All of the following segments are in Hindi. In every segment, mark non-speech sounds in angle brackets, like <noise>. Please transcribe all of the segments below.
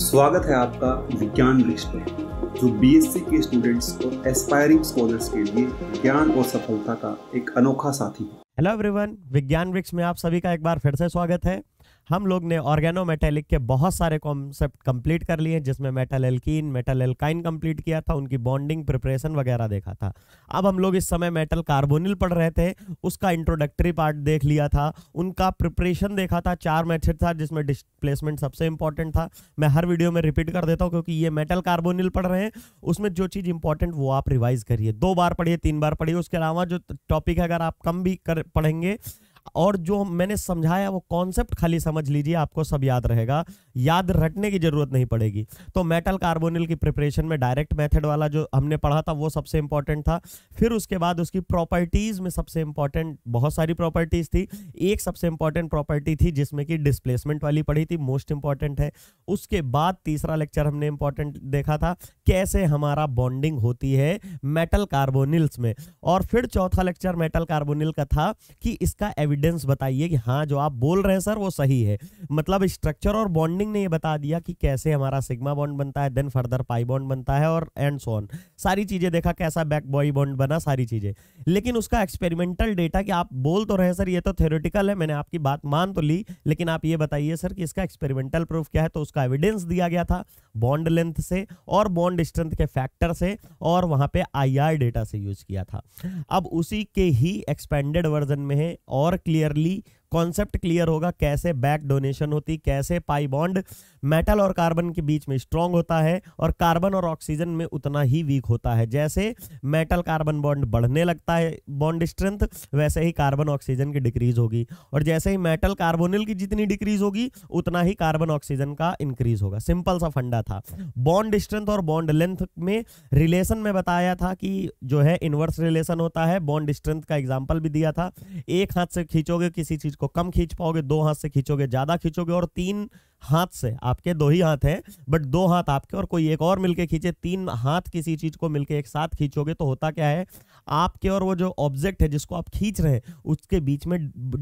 स्वागत है आपका विज्ञान ब्रिज में जो बीएससी के स्टूडेंट्स और एस्पायरिंग स्कॉलर्स के लिए ज्ञान और सफलता का एक अनोखा साथी है हेलो एवरीवन विज्ञान वृक्ष में आप सभी का एक बार फिर से स्वागत है हम लोग ने ऑर्गेनो मेटेलिक के बहुत सारे कॉन्सेप्ट कंप्लीट कर लिए जिसमें metal alkene metal alkyne complete किया था उनकी बॉन्डिंग प्रिपरेशन वगैरह देखा था अब हम लोग इस समय मेटल कार्बोनिल पढ़ रहे थे उसका इंट्रोडक्टरी पार्ट देख लिया था उनका प्रिपरेशन देखा था चार मेथड था जिसमें डिस्प्लेसमेंट सबसे इंपॉर्टेंट था मैं हर वीडियो में रिपीट कर देता हूँ क्योंकि ये मेटल कार्बोनिल पढ़ रहे हैं उसमें जो चीज़ इंपॉर्टेंट वो आप रिवाइज करिए दो बार पढ़िए तीन बार पढ़िए उसके अलावा जो टॉपिक अगर आप कम भी कर पढ़ेंगे और जो मैंने समझाया वो कॉन्सेप्ट खाली समझ लीजिए आपको सब याद रहेगा याद रटने की जरूरत नहीं पड़ेगी तो मेटल कार्बोनिल की प्रिपरेशन में डायरेक्ट मेथड वाला जो हमने पढ़ा था वो सबसे इंपॉर्टेंट था फिर उसके बाद उसकी प्रॉपर्टीज में सबसे इंपॉर्टेंट बहुत सारी प्रॉपर्टीज थी एक सबसे इंपॉर्टेंट प्रॉपर्टी थी जिसमें कि डिस्प्लेसमेंट वाली पढ़ी थी मोस्ट इंपॉर्टेंट है उसके बाद तीसरा लेक्चर हमने इंपॉर्टेंट देखा था कैसे हमारा बॉन्डिंग होती है मेटल कार्बोनिल्स में और फिर चौथा लेक्चर मेटल कार्बोनिल का था कि इसका एविडेंस एविडेंस बताइए कि हाँ जो आप बोल रहे हैं सर वो सही है मतलब स्ट्रक्चर और बॉन्डिंग ने ये बता दिया कि कैसे हमारा सिग्मा बॉन्ड बनता है देन फर्दर पाई बॉन्ड बनता है और एंड सोन सारी चीज़ें देखा कैसा बैक बॉय बॉन्ड बना सारी चीज़ें लेकिन उसका एक्सपेरिमेंटल डेटा कि आप बोल तो रहे सर ये तो थेरोटिकल है मैंने आपकी बात मान तो ली लेकिन आप ये बताइए सर कि इसका एक्सपेरिमेंटल प्रूफ क्या है तो उसका एविडेंस दिया गया था बॉन्ड लेंथ से और बॉन्ड स्ट्रेंथ के फैक्टर से और वहां पे आईआर डेटा से यूज किया था अब उसी के ही एक्सपेंडेड वर्जन में है और क्लियरली कॉन्सेप्ट क्लियर होगा कैसे बैक डोनेशन होती कैसे पाई बॉन्ड मेटल और कार्बन के बीच में स्ट्रांग होता है और कार्बन और ऑक्सीजन में उतना ही वीक होता है जैसे मेटल कार्बन बॉन्ड बढ़ने लगता है बॉन्ड स्ट्रेंथ वैसे ही कार्बन ऑक्सीजन की डिक्रीज होगी और जैसे ही मेटल कार्बोनिल की जितनी डिक्रीज होगी उतना ही कार्बन ऑक्सीजन का इंक्रीज होगा सिंपल सा फंडा था बॉन्ड स्ट्रेंथ और बॉन्ड लेंथ में रिलेशन में बताया था कि जो है इनवर्स रिलेशन होता है बॉन्ड स्ट्रेंथ का एग्जाम्पल भी दिया था एक हाथ से खींचोगे किसी चीज को कम खींच पाओगे दो हाथ से खींचोगे ज्यादा खींचोगे और तीन हाथ से आपके दो ही हाथ हैं बट दो हाथ आपके और कोई एक और मिलके खींचे तीन हाथ किसी चीज को मिलके एक साथ खींचोगे तो होता क्या है आपके और वो जो ऑब्जेक्ट है जिसको आप खींच रहे हैं उसके बीच में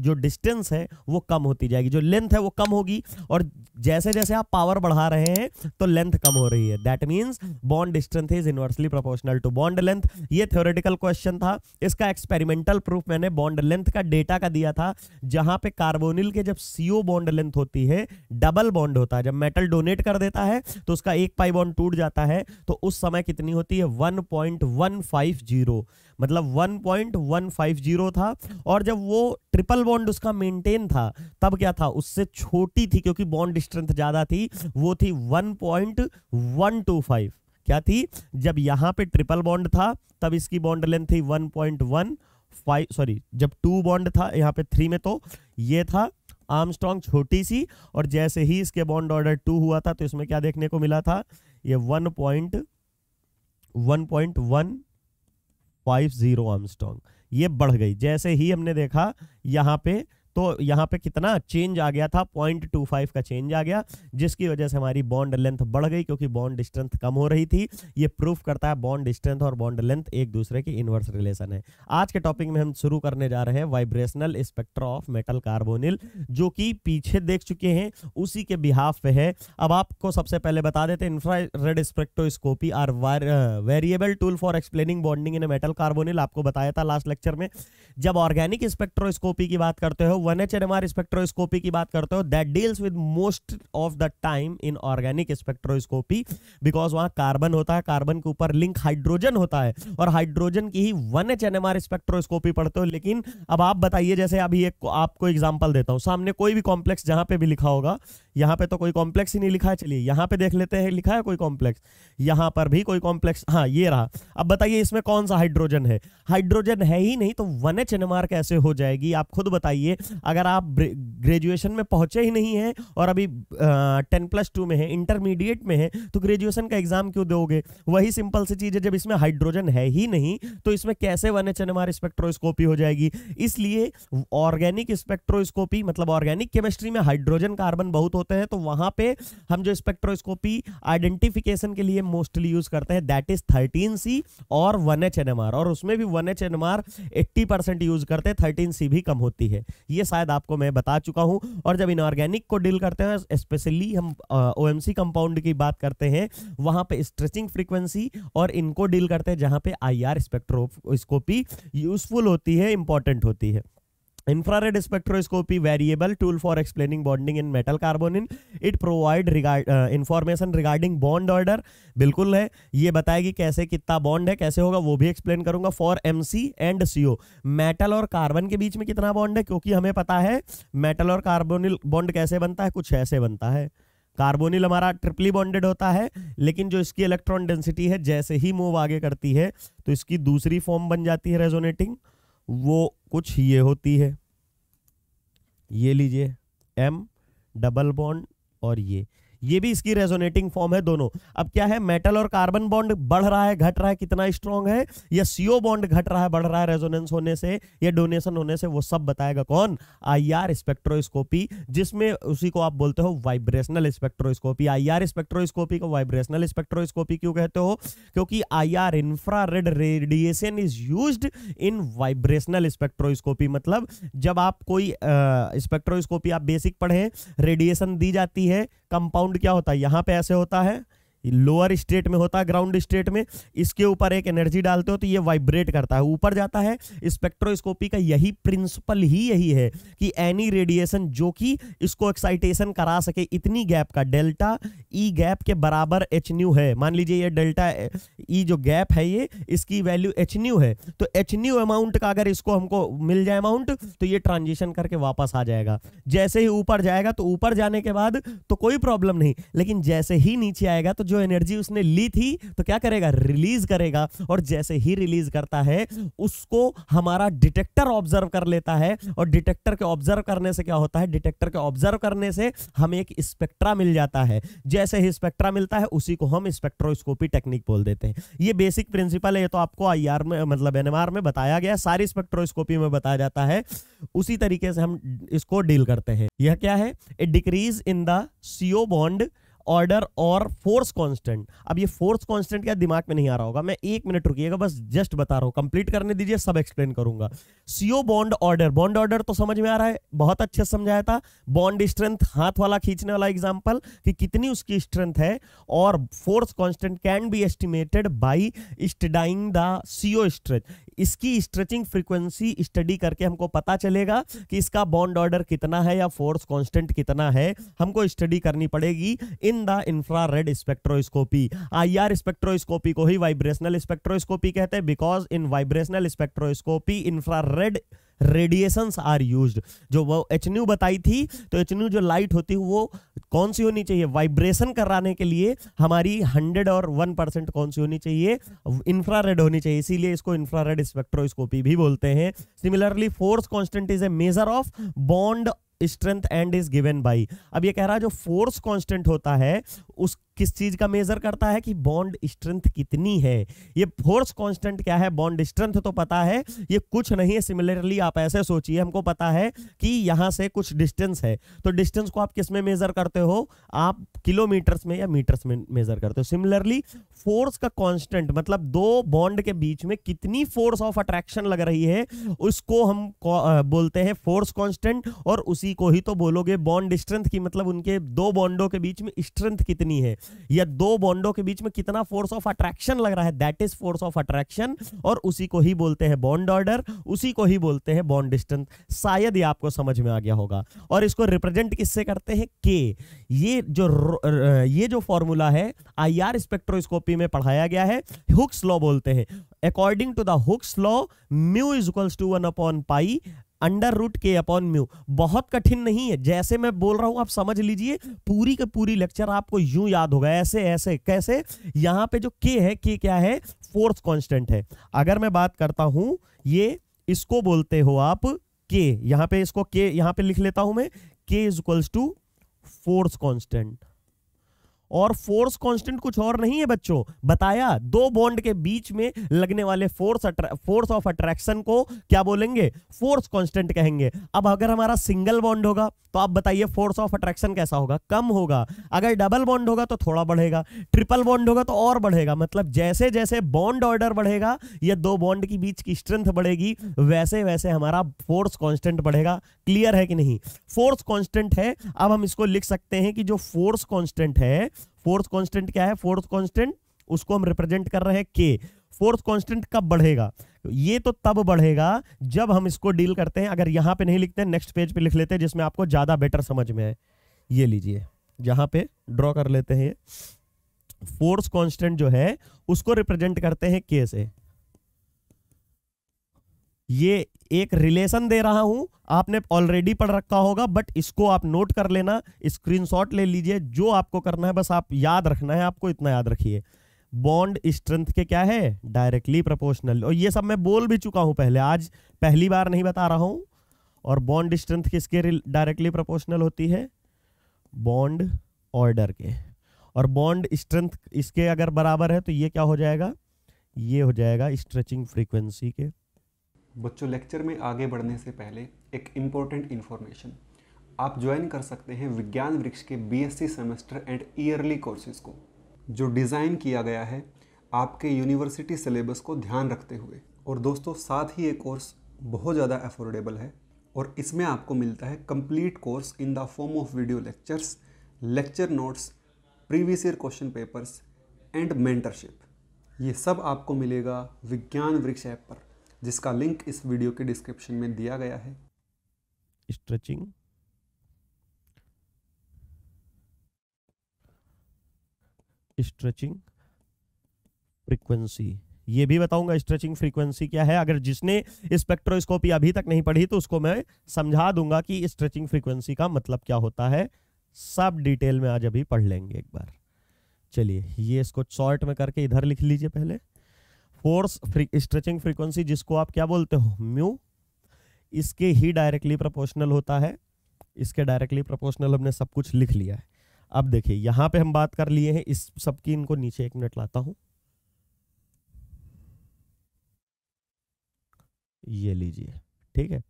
जो डिस्टेंस है वो कम होती जाएगी जो लेंथ है वो कम होगी और जैसे जैसे आप पावर बढ़ा रहे हैं तो लेंथ कम हो रही है that means bond distance is inversely proportional to bond length ये थ्योरेटिकल क्वेश्चन था इसका एक्सपेरिमेंटल प्रूफ मैंने बॉन्ड लेंथ का डेटा का दिया था जहां पे कार्बोनिल के जब सीओ बॉन्ड लेंथ होती है डबल मेटल बॉन्ड होता है जब मेटल डोनेट कर देता है तो उसका एक पाई बॉन्ड टूट जाता है तो उस समय कितनी होती है 1.150 मतलब 1.150 था और जब वो ट्रिपल बॉन्ड उसका मेंटेन था तब क्या था उससे छोटी थी क्योंकि बॉन्ड स्ट्रेंथ ज्यादा थी वो थी 1.125 क्या थी जब यहां पे ट्रिपल बॉन्ड था तब इसकी बॉन्ड लेंथ थी 1.1 फाइव सॉरी जब टू बॉन्ड था यहाँ पे थ्री में तो ये था आर्मस्ट्रॉन्ग छोटी सी और जैसे ही इसके बॉन्ड ऑर्डर टू हुआ था तो इसमें क्या देखने को मिला था ये one point one point one five zero angstrom ये बढ़ गई जैसे ही हमने देखा यहाँ पे तो यहाँ पे कितना चेंज आ गया था पॉइंट टू फाइव का चेंज आ गया जिसकी वजह से हमारी बॉन्ड लेंथ बढ़ गई क्योंकि बॉन्ड स्ट्रेंथ कम हो रही थी ये प्रूफ करता है बॉन्ड स्ट्रेंथ और बॉन्ड लेंथ एक दूसरे की इन्वर्स रिलेशन है आज के टॉपिक में हम शुरू करने जा रहे हैं vibrational spectra of metal carbonyl जो कि पीछे देख चुके हैं उसी के बिहाफ पे है अब आपको सबसे पहले बता देते infrared spectroscopy are valuable tool for explaining bonding in metal carbonyl आपको बताया था लास्ट लेक्चर में जब ऑर्गेनिक स्पेक्ट्रोस्कोपी की बात करते हो one H N M R spectroscopy की बात करते हो that deals with most of the time in organic spectroscopy because वहां कार्बन होता है कार्बन के ऊपर लिंक हाइड्रोजन होता है और हाइड्रोजन की ही one H N M R spectroscopy पढ़ते हो लेकिन अब आप बताइए जैसे अभी एक आपको एग्जाम्पल देता हूँ सामने कोई भी कॉम्प्लेक्स जहां पे भी लिखा होगा यहाँ पे तो कोई कॉम्प्लेक्स ही नहीं लिखा है चलिए यहाँ पे देख लेते हैं लिखा है कोई कॉम्प्लेक्स यहाँ पर भी कोई कॉम्प्लेक्स हाँ ये रहा अब बताइए इसमें कौन सा हाइड्रोजन है हाइड्रोजन है ही नहीं तो one H N M R कैसे हो जाएगी आप खुद बताइए अगर आप ग्रेजुएशन में पहुंचे ही नहीं हैं और अभी टेन प्लस टू में है इंटरमीडिएट में है तो ग्रेजुएशन का एग्जाम क्यों दोगे वही सिंपल सी चीज़ है जब इसमें हाइड्रोजन है ही नहीं तो इसमें कैसे वन एच स्पेक्ट्रोस्कोपी हो जाएगी इसलिए ऑर्गेनिक स्पेक्ट्रोस्कोपी मतलब ऑर्गेनिक केमिस्ट्री में हाइड्रोजन कार्बन बहुत होते हैं तो वहां पर हम जो स्पेक्ट्रोस्कोपी आइडेंटिफिकेशन के लिए मोस्टली यूज करते हैं दैट इज थर्टीन सी और वन एच और उसमें भी वन एच एन यूज करते हैं थर्टीन सी भी कम होती है ये शायद आपको मैं बता चुका हूँ और जब इनऑर्गेनिक को डील करते हैं स्पेशली हम ओ एम कंपाउंड की बात करते हैं वहाँ पे स्ट्रेचिंग फ्रिक्वेंसी और इनको डील करते हैं जहाँ पे आई आर स्पेक्ट्रोस्कोपी यूजफुल होती है इंपॉर्टेंट होती है infrared spectroscopy variable tool for explaining bonding in metal carbonin it provide regard uh, information regarding bond order बिल्कुल है ये बताएगी कैसे कितना बॉन्ड है कैसे होगा वो भी एक्सप्लेन करूंगा for M C and C O metal और कार्बन के बीच में कितना बॉन्ड है क्योंकि हमें पता है मेटल और कार्बोनिल बॉन्ड कैसे बनता है कुछ ऐसे बनता है कार्बोनिल हमारा ट्रिपली बॉन्डेड होता है लेकिन जो इसकी इलेक्ट्रॉन डेंसिटी है जैसे ही मूव आगे करती है तो इसकी दूसरी फॉर्म बन जाती है रेजोनेटिंग वो कुछ ये होती है ये लीजिए एम डबल बॉन्ड और ये ये भी इसकी रेजोनेटिंग फॉर्म है दोनों अब क्या है मेटल और कार्बन बॉन्ड बढ़ रहा है घट रहा है कितना स्ट्रॉन्ग है या सीओ बॉन्ड घट रहा है बढ़ रहा है रेजोनेंस होने से या डोनेशन होने से वो सब बताएगा कौन आई आर स्पेक्ट्रोस्कोपी जिसमें उसी को आप बोलते हो vibrational spectroscopy I R spectroscopy को वाइब्रेशनल स्पेक्ट्रोस्कोपी क्यों कहते हो क्योंकि I R infrared radiation is used in vibrational spectroscopy मतलब जब आप कोई स्पेक्ट्रोस्कोपी आप बेसिक पढ़े रेडिएशन दी जाती है कंपाउंड साउंड क्या होता है यहाँ पे ऐसे होता है लोअर स्टेट में होता है ग्राउंड स्टेट में इसके ऊपर एक एनर्जी डालते हो तो ये वाइब्रेट करता है ऊपर जाता है स्पेक्ट्रोस्कोपी का यही प्रिंसिपल ही यही है कि एनी रेडिएशन जो कि इसको एक्साइटेशन करा सके इतनी गैप का डेल्टा ई गैप के बराबर एच न्यू है मान लीजिए ये डेल्टा ई e जो गैप है ये इसकी वैल्यू एच न्यू है तो एच न्यू अमाउंट का अगर इसको हमको मिल जाए अमाउंट तो ये ट्रांजिशन करके वापस आ जाएगा जैसे ही ऊपर जाएगा तो ऊपर जाने के बाद तो कोई प्रॉब्लम नहीं लेकिन जैसे ही नीचे आएगा तो जो एनर्जी उसने ली थी तो क्या करेगा रिलीज करेगा और जैसे ही रिलीज करता है उसको हमारा डिटेक्टर ऑब्जर्व कर लेता है और डिटेक्टर के ऑब्जर्व करने से क्या होता है डिटेक्टर के ऑब्जर्व करने से हमें एक स्पेक्ट्रा मिल जाता है जैसे ही स्पेक्ट्रा मिलता है उसी को हम स्पेक्ट्रोस्कोपी टेक्निक बोल देते हैं ये बेसिक प्रिंसिपल है ये तो आपको आई में मतलब एन में बताया गया सारी स्पेक्ट्रोस्कोपी में बताया जाता है उसी तरीके से हम इसको डील करते हैं यह क्या है a decrease in the CO bond order और फोर्स कांस्टेंट अब ये फोर्स कांस्टेंट क्या दिमाग में नहीं आ रहा होगा मैं एक मिनट रुकिएगा बस जस्ट बता रहा हूं कंप्लीट करने दीजिए सब एक्सप्लेन करूंगा CO bond order bond order तो समझ में आ रहा है बहुत अच्छे समझाया था बॉन्ड स्ट्रेंथ हाथ वाला खींचने वाला एग्जाम्पल कि कितनी उसकी स्ट्रेंथ है और force constant can be estimated by studying the CO stretch इसकी स्ट्रेचिंग फ्रीक्वेंसी स्टडी करके हमको पता चलेगा कि इसका बॉन्ड ऑर्डर कितना है या फोर्स कांस्टेंट कितना है हमको स्टडी करनी पड़ेगी in the infrared spectroscopy IR spectroscopy को ही वाइब्रेशनल स्पेक्ट्रोस्कोपी कहते हैं because in vibrational spectroscopy infrared radiations are used जो वो एच बताई थी तो एच जो लाइट होती है वो कौन सी होनी चाहिए वाइब्रेशन कराने के लिए हमारी हंड्रेड और वन परसेंट कौन सी होनी चाहिए इंफ्रारेड होनी चाहिए इसीलिए इसको इंफ्रारेड स्पेक्ट्रोस्कोपी भी बोलते हैं similarly force constant is a measure of bond strength and is given by अब ये कह रहा है जो फोर्स कॉन्स्टेंट होता है उस किस चीज का मेजर करता है कि बॉन्ड स्ट्रेंथ कितनी है ये फोर्स कांस्टेंट क्या है बॉन्ड स्ट्रेंथ तो पता है ये कुछ नहीं है सिमिलरली आप ऐसे सोचिए हमको पता है कि यहां से कुछ डिस्टेंस है तो डिस्टेंस को आप किस में मेजर करते हो आप किलोमीटर्स में या मीटर्स में मेजर करते हो सिमिलरली फोर्स का कॉन्स्टेंट मतलब दो बॉन्ड के बीच में कितनी फोर्स ऑफ अट्रैक्शन लग रही है उसको हम बोलते हैं फोर्स कॉन्स्टेंट और उसी को ही तो बोलोगे बॉन्ड स्ट्रेंथ की मतलब उनके दो बॉन्डों के बीच में स्ट्रेंथ कितनी कितनी है या दो बॉन्डों के बीच में कितना फोर्स ऑफ अट्रैक्शन लग रहा है that is force of attraction और उसी को ही बोलते हैं बॉन्ड ऑर्डर उसी को ही बोलते हैं बॉन्ड डिस्टेंस शायद ही आपको समझ में आ गया होगा और इसको रिप्रेजेंट किससे करते हैं के ये जो ये जो फॉर्मूला है आई आर स्पेक्ट्रोस्कोपी में पढ़ाया गया है हुक्स लॉ बोलते हैं according to the Hooke's law mu is equals to one upon pi under root K upon mu बहुत कठिन नहीं है जैसे मैं बोल रहा हूं आप समझ लीजिए पूरी का पूरी लेक्चर आपको यूं याद होगा ऐसे ऐसे कैसे यहां पे जो के है के क्या है फोर्थ कांस्टेंट है अगर मैं बात करता हूं ये इसको बोलते हो आप के यहां पे इसको के यहां पे लिख लेता हूं मैं K is equals to force constant और फोर्स कांस्टेंट कुछ और नहीं है बच्चों बताया दो बॉन्ड के बीच में लगने वाले फोर्स फोर्स ऑफ अट्रैक्शन को क्या बोलेंगे फोर्स कांस्टेंट कहेंगे अब अगर हमारा सिंगल बॉन्ड होगा तो आप बताइए फोर्स ऑफ अट्रैक्शन कैसा होगा कम होगा अगर डबल बॉन्ड होगा तो थोड़ा बढ़ेगा ट्रिपल बॉन्ड होगा तो और बढ़ेगा मतलब जैसे जैसे बॉन्ड ऑर्डर बढ़ेगा या दो बॉन्ड के बीच की स्ट्रेंथ बढ़ेगी वैसे वैसे हमारा फोर्स कॉन्स्टेंट बढ़ेगा क्लियर है कि नहीं फोर्स कॉन्स्टेंट है अब हम इसको लिख सकते हैं कि जो फोर्स कॉन्स्टेंट है फोर्थ कांस्टेंट क्या है फोर्थ कांस्टेंट उसको हम रिप्रेजेंट कर रहे हैं के फोर्थ कांस्टेंट कब बढ़ेगा ये तो तब बढ़ेगा जब हम इसको डील करते हैं अगर यहां पे नहीं लिखते हैं नेक्स्ट पेज पे लिख लेते हैं जिसमें आपको ज़्यादा बेटर समझ में है ये लीजिए जहाँ पे ड्रॉ कर लेते हैं फोर्थ कॉन्स्टेंट जो है उसको रिप्रेजेंट करते हैं के से ये एक रिलेशन दे रहा हूं आपने ऑलरेडी पढ़ रखा होगा बट इसको आप नोट कर लेना स्क्रीनशॉट ले लीजिए जो आपको करना है बस आप याद रखना है आपको इतना याद रखिए बॉन्ड स्ट्रेंथ के क्या है डायरेक्टली प्रोपोर्शनल और ये सब मैं बोल भी चुका हूं पहले आज पहली बार नहीं बता रहा हूं और बॉन्ड स्ट्रेंथ किसके डायरेक्टली प्रपोर्शनल होती है बॉन्ड ऑर्डर के और बॉन्ड स्ट्रेंथ इसके अगर बराबर है तो ये क्या हो जाएगा ये हो जाएगा स्ट्रेचिंग फ्रीक्वेंसी के बच्चों लेक्चर में आगे बढ़ने से पहले एक इम्पॉर्टेंट इन्फॉर्मेशन आप ज्वाइन कर सकते हैं विज्ञान वृक्ष के BSc semester and yearly courses को जो डिज़ाइन किया गया है आपके यूनिवर्सिटी सिलेबस को ध्यान रखते हुए और दोस्तों साथ ही ये कोर्स बहुत ज़्यादा अफोर्डेबल है और इसमें आपको मिलता है complete course in the form of video lectures lecture notes previous year question papers and mentorship ये सब आपको मिलेगा विज्ञान वृक्ष ऐप पर जिसका लिंक इस वीडियो के डिस्क्रिप्शन में दिया गया है स्ट्रेचिंग स्ट्रेचिंग फ्रीक्वेंसी ये भी बताऊंगा स्ट्रेचिंग फ्रीक्वेंसी क्या है अगर जिसने स्पेक्ट्रोस्कोपी अभी तक नहीं पढ़ी तो उसको मैं समझा दूंगा कि स्ट्रेचिंग फ्रीक्वेंसी का मतलब क्या होता है सब डिटेल में आज अभी पढ़ लेंगे एक बार चलिए ये इसको शॉर्ट में करके इधर लिख लीजिए पहले फोर्स स्ट्रेचिंग फ्रीक्वेंसी जिसको आप क्या बोलते हो म्यू इसके ही डायरेक्टली प्रोपोर्शनल होता है इसके डायरेक्टली प्रोपोर्शनल हमने सब कुछ लिख लिया है अब देखिए यहां पे हम बात कर लिए हैं इस सब की इनको नीचे एक मिनट लाता हूं ये लीजिए ठीक है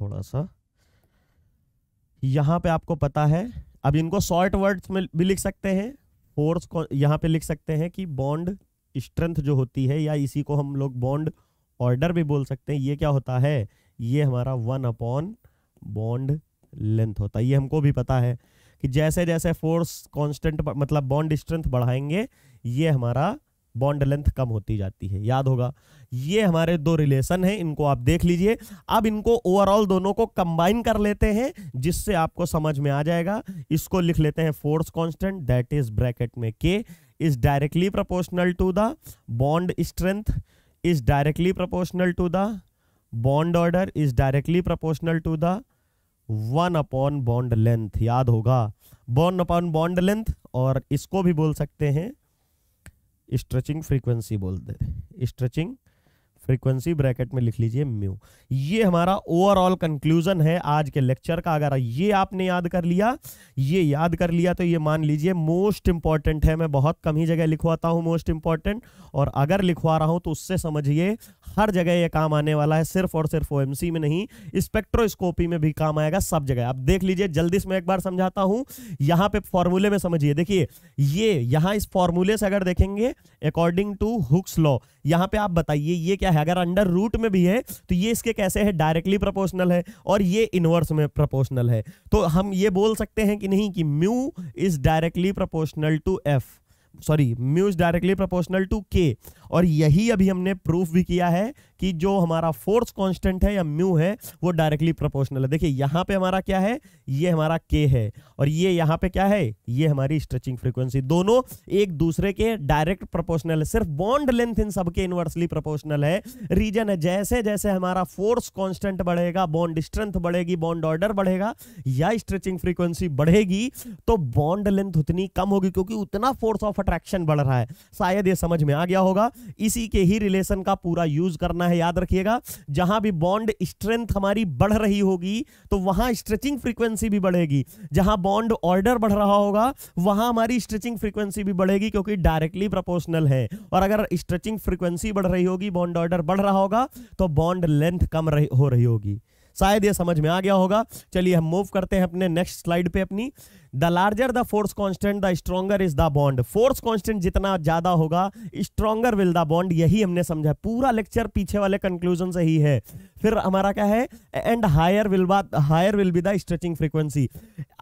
थोड़ा सा यहाँ पे आपको पता है अब इनको शॉर्ट वर्ड्स में भी लिख सकते हैं फोर्स को यहाँ पे लिख सकते हैं कि बॉन्ड स्ट्रेंथ जो होती है या इसी को हम लोग बॉन्ड ऑर्डर भी बोल सकते हैं ये क्या होता है ये हमारा वन अपॉन बॉन्ड लेंथ होता है ये हमको भी पता है कि जैसे जैसे फोर्स कांस्टेंट मतलब बॉन्ड स्ट्रेंथ बढ़ाएंगे ये हमारा बॉन्ड लेंथ कम होती जाती है याद होगा ये हमारे दो रिलेशन हैं इनको आप देख लीजिए अब इनको ओवरऑल दोनों को कंबाइन कर लेते हैं जिससे आपको समझ में आ जाएगा इसको लिख लेते हैं force constant that is bracket में K is directly proportional to the bond strength is directly proportional to the bond order is directly proportional to the one upon bond length याद होगा बॉन्ड अपॉन बॉन्ड लेंथ और इसको भी बोल सकते हैं स्ट्रेचिंग फ्रीक्वेंसी बोलते हैं स्ट्रेचिंग फ्रीक्वेंसी ब्रैकेट में लिख लीजिए म्यू ये हमारा ओवरऑल कंक्लूजन है आज के लेक्चर का अगर ये आपने याद कर लिया ये याद कर लिया तो ये मान लीजिए मोस्ट इंपॉर्टेंट है मैं बहुत कम ही जगह लिखवाता हूँ मोस्ट इंपॉर्टेंट और अगर लिखवा रहा हूँ तो उससे समझिए हर जगह ये काम आने वाला है सिर्फ और सिर्फ ओ में नहीं स्पेक्ट्रोस्कोपी में भी काम आएगा सब जगह आप देख लीजिए जल्दी से मैं एक बार समझाता हूँ यहाँ पे फॉर्मूले में समझिए देखिए ये यहाँ इस फॉर्मूले से अगर देखेंगे अकॉर्डिंग टू हुक्स लॉ यहां पे आप बताइए ये क्या है अगर अंडर रूट में भी है तो ये इसके कैसे है डायरेक्टली प्रोपोर्शनल है और ये इनवर्स में प्रोपोर्शनल है तो हम ये बोल सकते हैं कि नहीं कि mu is directly proportional to F sorry mu is directly proportional to K और यही अभी हमने प्रूफ भी किया है कि जो हमारा फोर्स कांस्टेंट है या म्यू है वो डायरेक्टली प्रोपोर्शनल है देखिए यहाँ पे हमारा क्या है ये हमारा के है और ये यहाँ पे क्या है ये हमारी स्ट्रेचिंग फ्रीक्वेंसी दोनों एक दूसरे के डायरेक्ट प्रोपोर्शनल है सिर्फ बॉन्ड लेंथ इन सबके इनवर्सली प्रोपोर्शनल है रीजन है जैसे जैसे हमारा फोर्स कॉन्स्टेंट बढ़ेगा बॉन्ड स्ट्रेंथ बढ़ेगी बॉन्ड ऑर्डर बढ़ेगा या स्ट्रेचिंग फ्रीक्वेंसी बढ़ेगी तो बॉन्ड लेंथ उतनी कम होगी क्योंकि उतना फोर्स ऑफ अट्रैक्शन बढ़ रहा है शायद ये समझ में आ गया होगा इसी के ही रिलेशन का पूरा यूज करना है याद रखिएगा जहां भी बॉन्ड स्ट्रेंथ हमारी बढ़ रही होगी तो वहां स्ट्रेचिंग फ्रीक्वेंसी भी बढ़ेगी जहां बॉन्ड ऑर्डर बढ़ रहा होगा वहां हमारी स्ट्रेचिंग फ्रीक्वेंसी भी बढ़ेगी क्योंकि डायरेक्टली प्रोपोर्शनल है और अगर स्ट्रेचिंग फ्रीक्वेंसी बढ़ रही होगी बॉन्ड ऑर्डर बढ़ रहा होगा तो बॉन्ड लेंथ कम हो रही होगी शायद ये समझ में आ गया होगा चलिए हम मूव करते हैं अपने नेक्स्ट स्लाइड पे अपनी the larger the force constant the stronger is the bond force constant जितना ज्यादा होगा स्ट्रॉन्गर विल द बॉन्ड यही हमने समझा पूरा लेक्चर पीछे वाले कंक्लूजन से ही है फिर हमारा क्या है and higher will higher will be the stretching frequency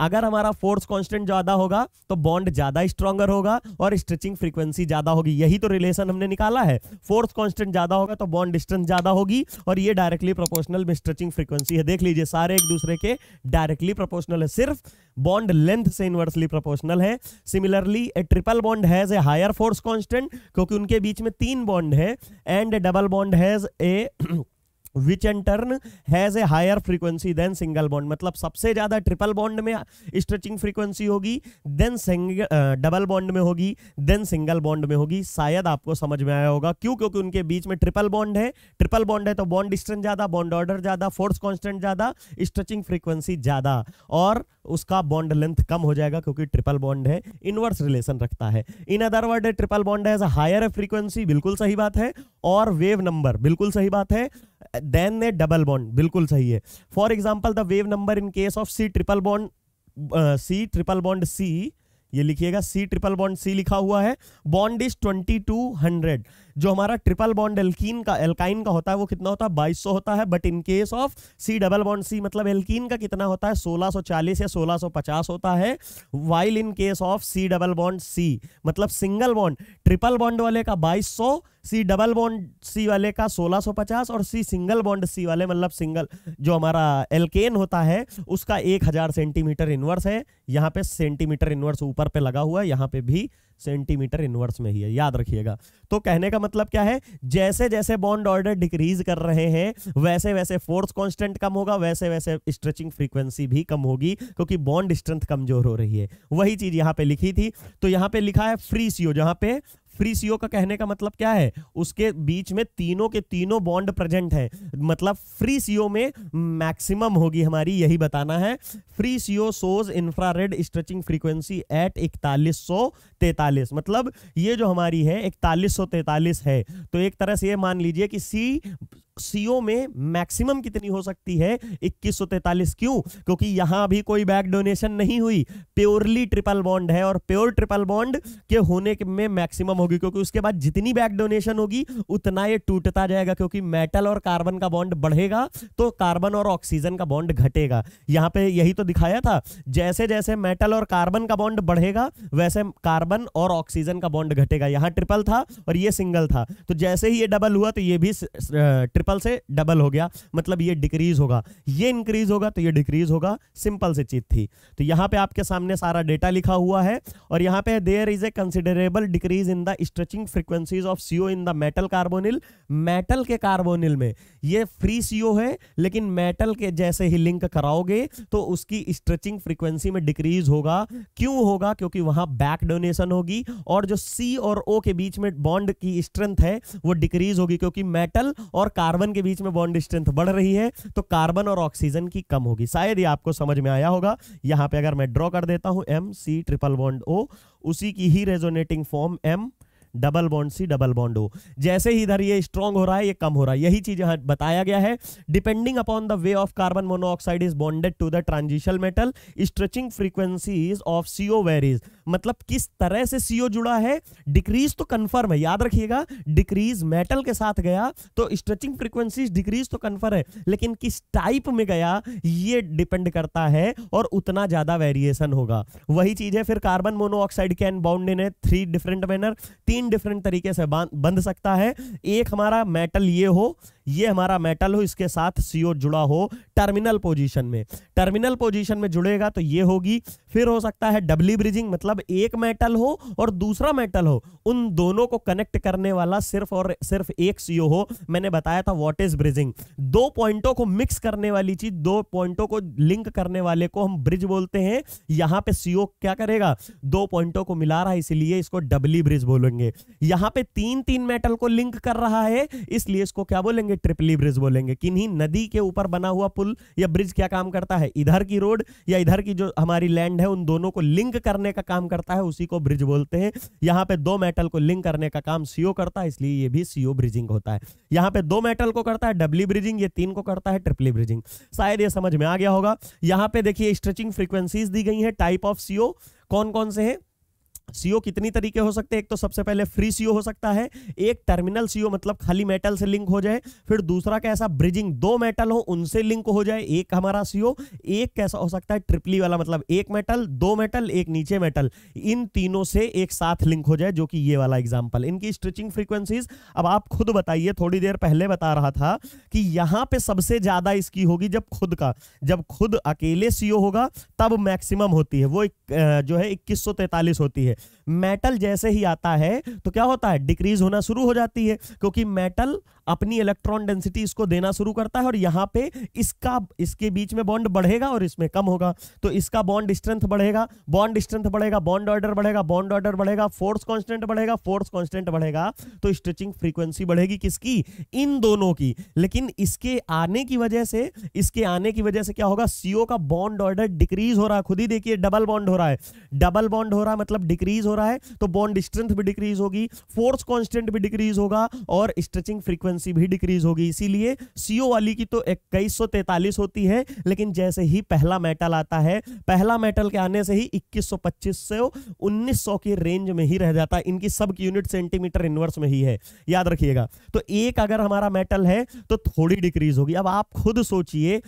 अगर हमारा फोर्स कॉन्स्टेंट ज्यादा होगा तो बॉन्ड ज्यादा स्ट्रॉगर होगा और स्ट्रेचिंग फ्रीक्वेंसी ज्यादा होगी यही तो रिलेशन हमने निकाला है फोर्स कॉन्स्टेंट ज्यादा होगा तो बॉन्ड डिस्टेंस ज्यादा होगी और ये डायरेक्टली प्रोपोर्शनल में स्ट्रेचिंग फ्रीक्वेंसी है देख लीजिए सारे एक दूसरे के डायरेक्टली प्रोपोर्शनल है सिर्फ बॉन्ड लेंथ से इनवर्सली प्रोपोर्शनल है similarly a triple bond has a higher force constant क्योंकि उनके बीच में तीन बॉन्ड है and double bond has a which in turn has a higher frequency than single bond मतलब सबसे ज्यादा ट्रिपल बॉन्ड में स्ट्रेचिंग फ्रीक्वेंसी होगी देन डबल बॉन्ड में होगी देन सिंगल बॉन्ड में होगी शायद आपको समझ में आया होगा क्यों क्योंकि उनके बीच में ट्रिपल बॉन्ड है ट्रिपल बॉन्ड है तो बॉन्ड डिस्टेंस ज्यादा बॉन्ड ऑर्डर ज्यादा फोर्स कॉन्स्टेंट ज्यादा स्ट्रेचिंग फ्रीक्वेंसी ज्यादा और उसका बॉन्ड लेंथ कम हो जाएगा क्योंकि ट्रिपल बॉन्ड है इनवर्स रिलेशन रखता है in other word triple bond has higher frequency बिल्कुल सही बात है और वेव नंबर बिल्कुल सही बात है देन ए डबल बॉन्ड बिल्कुल सही है for example the wave number in case of C triple bond C triple bond C ये लिखिएगा सी ट्रिपल बॉन्ड सी लिखा हुआ है bond is twenty two hundred जो हमारा ट्रिपल बॉन्ड एल्कीन का एल्काइन का होता है वो कितना होता है बाईस होता है but in case of C double bond C मतलब एल्कीन का कितना होता है 1640 या 1650 होता है while in case of C double bond C मतलब सिंगल बॉन्ड ट्रिपल बॉन्ड वाले का बाईस सी डबल बॉन्ड सी वाले का 1650 और सी सिंगल बॉन्ड सी वाले मतलब सिंगल जो हमारा एल्केन होता है उसका 1000 सेंटीमीटर इनवर्स है यहाँ पे सेंटीमीटर इनवर्स ऊपर पे लगा हुआ है यहाँ पे भी सेंटीमीटर इनवर्स में ही है याद रखिएगा तो कहने का मतलब क्या है जैसे जैसे बॉन्ड ऑर्डर डिक्रीज कर रहे हैं वैसे वैसे फोर्स कांस्टेंट कम होगा वैसे वैसे स्ट्रेचिंग फ्रीक्वेंसी भी कम होगी क्योंकि बॉन्ड स्ट्रेंथ कमजोर हो रही है वही चीज यहां पे लिखी थी तो यहां पे लिखा है फ्री सीओ जहां पे फ्री सीओ का कहने का मतलब क्या है उसके बीच में तीनों के तीनों बॉन्ड प्रेजेंट हैं मतलब फ्री सीओ में मैक्सिमम होगी हमारी यही बताना है free CO shows infrared stretching frequency at इकतालीस मतलब ये जो हमारी है इकतालीस है तो एक तरह से ये मान लीजिए कि सी सीओ में मैक्सिमम कितनी हो सकती है इक्कीस क्यों क्योंकि यहां भी कोई बैक डोनेशन नहीं हुई प्योरली ट्रिपल बॉन्ड है और प्योर ट्रिपल बॉन्ड के होने में मैक्सिमम होगी क्योंकि उसके बाद जितनी बैक डोनेशन होगी उतना ये टूटता जाएगा क्योंकि मेटल और कार्बन का बॉन्ड बढ़ेगा तो कार्बन और ऑक्सीजन का बॉन्ड घटेगा यहां पर यही तो दिखाया था जैसे जैसे मेटल और कार्बन का बॉन्ड बढ़ेगा वैसे कार्बन और ऑक्सीजन का बॉन्ड घटेगा यहां ट्रिपल था और ये सिंगल था तो जैसे ही ये डबल हुआ तो ये भी ट्रिपल सिंपल से डबल हो गया मतलब ये डिक्रीज होगा ये इंक्रीज होगा तो ये डिक्रीज होगा सिंपल से चीज थी तो यहाँ पे आपके सामने सारा डेटा लिखा हुआ है और यहाँ पे there is a considerable decrease in the stretching frequencies of CO in the metal carbonyl metal के कार्बोनिल में ये फ्री सीओ है लेकिन मेटल के जैसे ही लिंक कराओगे तो उसकी स्ट्रेचिंग फ्रिक्वेंसी में डिक्रीज होगा क्यों होगा क्योंकि वहां बैक डोनेशन होगी और जो सी और ओ के बीच में बॉन्ड की स्ट्रेंथ है वो डिक्रीज होगी क्योंकि मेटल और कार्बन कार्बन के बीच में बॉन्ड स्ट्रेंथ बढ़ रही है तो कार्बन और ऑक्सीजन की कम होगी शायद ये आपको समझ में आया होगा यहाँ पे अगर मैं ड्रॉ कर देता हूं M C triple bond O उसी की ही resonating form M double bond C double bond हो जैसे ही इधर ये स्ट्रॉन्ग हो रहा है ये कम हो रहा है यही चीज यहां बताया गया है depending upon the way of carbon monoxide is bonded to the transition metal stretching frequencies of CO varies मतलब किस तरह से सीओ जुड़ा है डिक्रीज तो कंफर्म है याद रखिएगा डिक्रीज मेटल के साथ गया तो स्ट्रेचिंग फ्रीक्वेंसीज डिक्रीज तो कंफर्म है लेकिन किस टाइप में गया ये डिपेंड करता है और उतना ज्यादा वेरिएशन होगा वही चीज है फिर carbon monoxide can bound in three different manner तीन तीन डिफरेंट तरीके से बंध सकता है एक हमारा मेटल ये हो ये हमारा मेटल हो इसके साथ सीओ जुड़ा हो टर्मिनल पोजीशन में टर्मिनल पोजीशन में जुड़ेगा तो ये होगी फिर हो सकता है डबली ब्रिजिंग मतलब एक मेटल हो और दूसरा मेटल हो उन दोनों को कनेक्ट करने वाला सिर्फ और सिर्फ एक सीओ हो मैंने बताया था वॉट इज ब्रिजिंग दो पॉइंटों को मिक्स करने वाली चीज दो पॉइंटों को लिंक करने वाले को हम ब्रिज बोलते हैं यहां पे सीओ क्या करेगा दो पॉइंटों को मिला रहा है इसीलिए इसको डबली ब्रिज बोलेंगे यहां पे तीन तीन मेटल को लिंक कर रहा है इसलिए इसको क्या बोलेंगे ट्रिपली ब्रिज e बोलेंगे किन्हीं नदी के ऊपर बना हुआ पुल या ब्रिज क्या काम करता है इधर की रोड या इधर की जो हमारी लैंड है उन दोनों को लिंक करने का काम करता है उसी को ब्रिज बोलते हैं यहाँ पे दो मेटल को लिंक करने का काम सीओ करता है इसलिए ये भी सीओ ब्रिजिंग होता है यहाँ पे दो मेटल को करता है डब्ली ब्रिजिंग e ये तीन को करता है ट्रिपली ब्रिजिंग e शायद ये समझ में आ गया होगा यहाँ पे देखिए स्ट्रेचिंग फ्रीक्वेंसीज दी गई है टाइप ऑफ सीओ कौन कौन से हैं सीओ कितनी तरीके हो सकते हैं एक तो सबसे पहले फ्री सीओ हो सकता है एक टर्मिनल सीओ मतलब खाली मेटल से लिंक हो जाए फिर दूसरा कैसा ब्रिजिंग दो मेटल हो उनसे लिंक हो जाए एक हमारा सीओ एक कैसा हो सकता है ट्रिपली वाला मतलब एक मेटल दो मेटल एक नीचे मेटल इन तीनों से एक साथ लिंक हो जाए जो कि ये वाला एग्जाम्पल इनकी स्ट्रिचिंग फ्रीक्वेंसीज अब आप खुद बताइए थोड़ी देर पहले बता रहा था कि यहां पर सबसे ज्यादा इसकी होगी जब खुद का जब खुद अकेले सीओ होगा तब मैक्सिमम होती है वो जो है इक्कीस होती है मेटल जैसे ही आता है तो क्या होता है डिक्रीज होना शुरू हो जाती है क्योंकि मेटल अपनी इलेक्ट्रॉन डेंसिटी इसको देना शुरू करता है और यहाँ पे इसका इसके बीच में बॉन्ड बढ़ेगा और इसमें कम होगा तो इसका बॉन्ड स्ट्रेंथ बढ़ेगा बॉन्ड स्ट्रेंथ बढ़ेगा बॉन्ड ऑर्डर बढ़ेगा बॉन्ड ऑर्डर बढ़ेगा फोर्स कॉन्स्टेंट बढ़ेगा फोर्स कॉन्स्टेंट बढ़ेगा तो स्ट्रेचिंग फ्रीक्वेंसी बढ़ेगी किसकी इन दोनों की लेकिन इसके आने की वजह से इसके आने की वजह से क्या होगा सीओ का बॉन्ड ऑर्डर डिक्रीज हो रहा है खुद ही देखिए डबल बॉन्ड हो रहा है डबल बॉन्ड हो रहा है मतलब डिक्रीज हो रहा है तो बॉन्ड स्ट्रेंथ भी डिक्रीज होगी फोर्स कॉन्स्टेंट भी डिक्रीज होगा और स्ट्रेचिंग फ्रीक्वेंसी फ्रीक्वेंसी भी डिक्रीज होगी इसीलिए सीओ वाली की तो इक्कीस होती है लेकिन जैसे ही पहला मेटल आता है पहला मेटल के आने से ही 2125 से 1900 की रेंज में ही रह जाता है इनकी सब की यूनिट सेंटीमीटर इनवर्स में ही है याद रखिएगा तो एक अगर हमारा मेटल है तो थोड़ी डिक्रीज होगी अब आप खुद सोचिए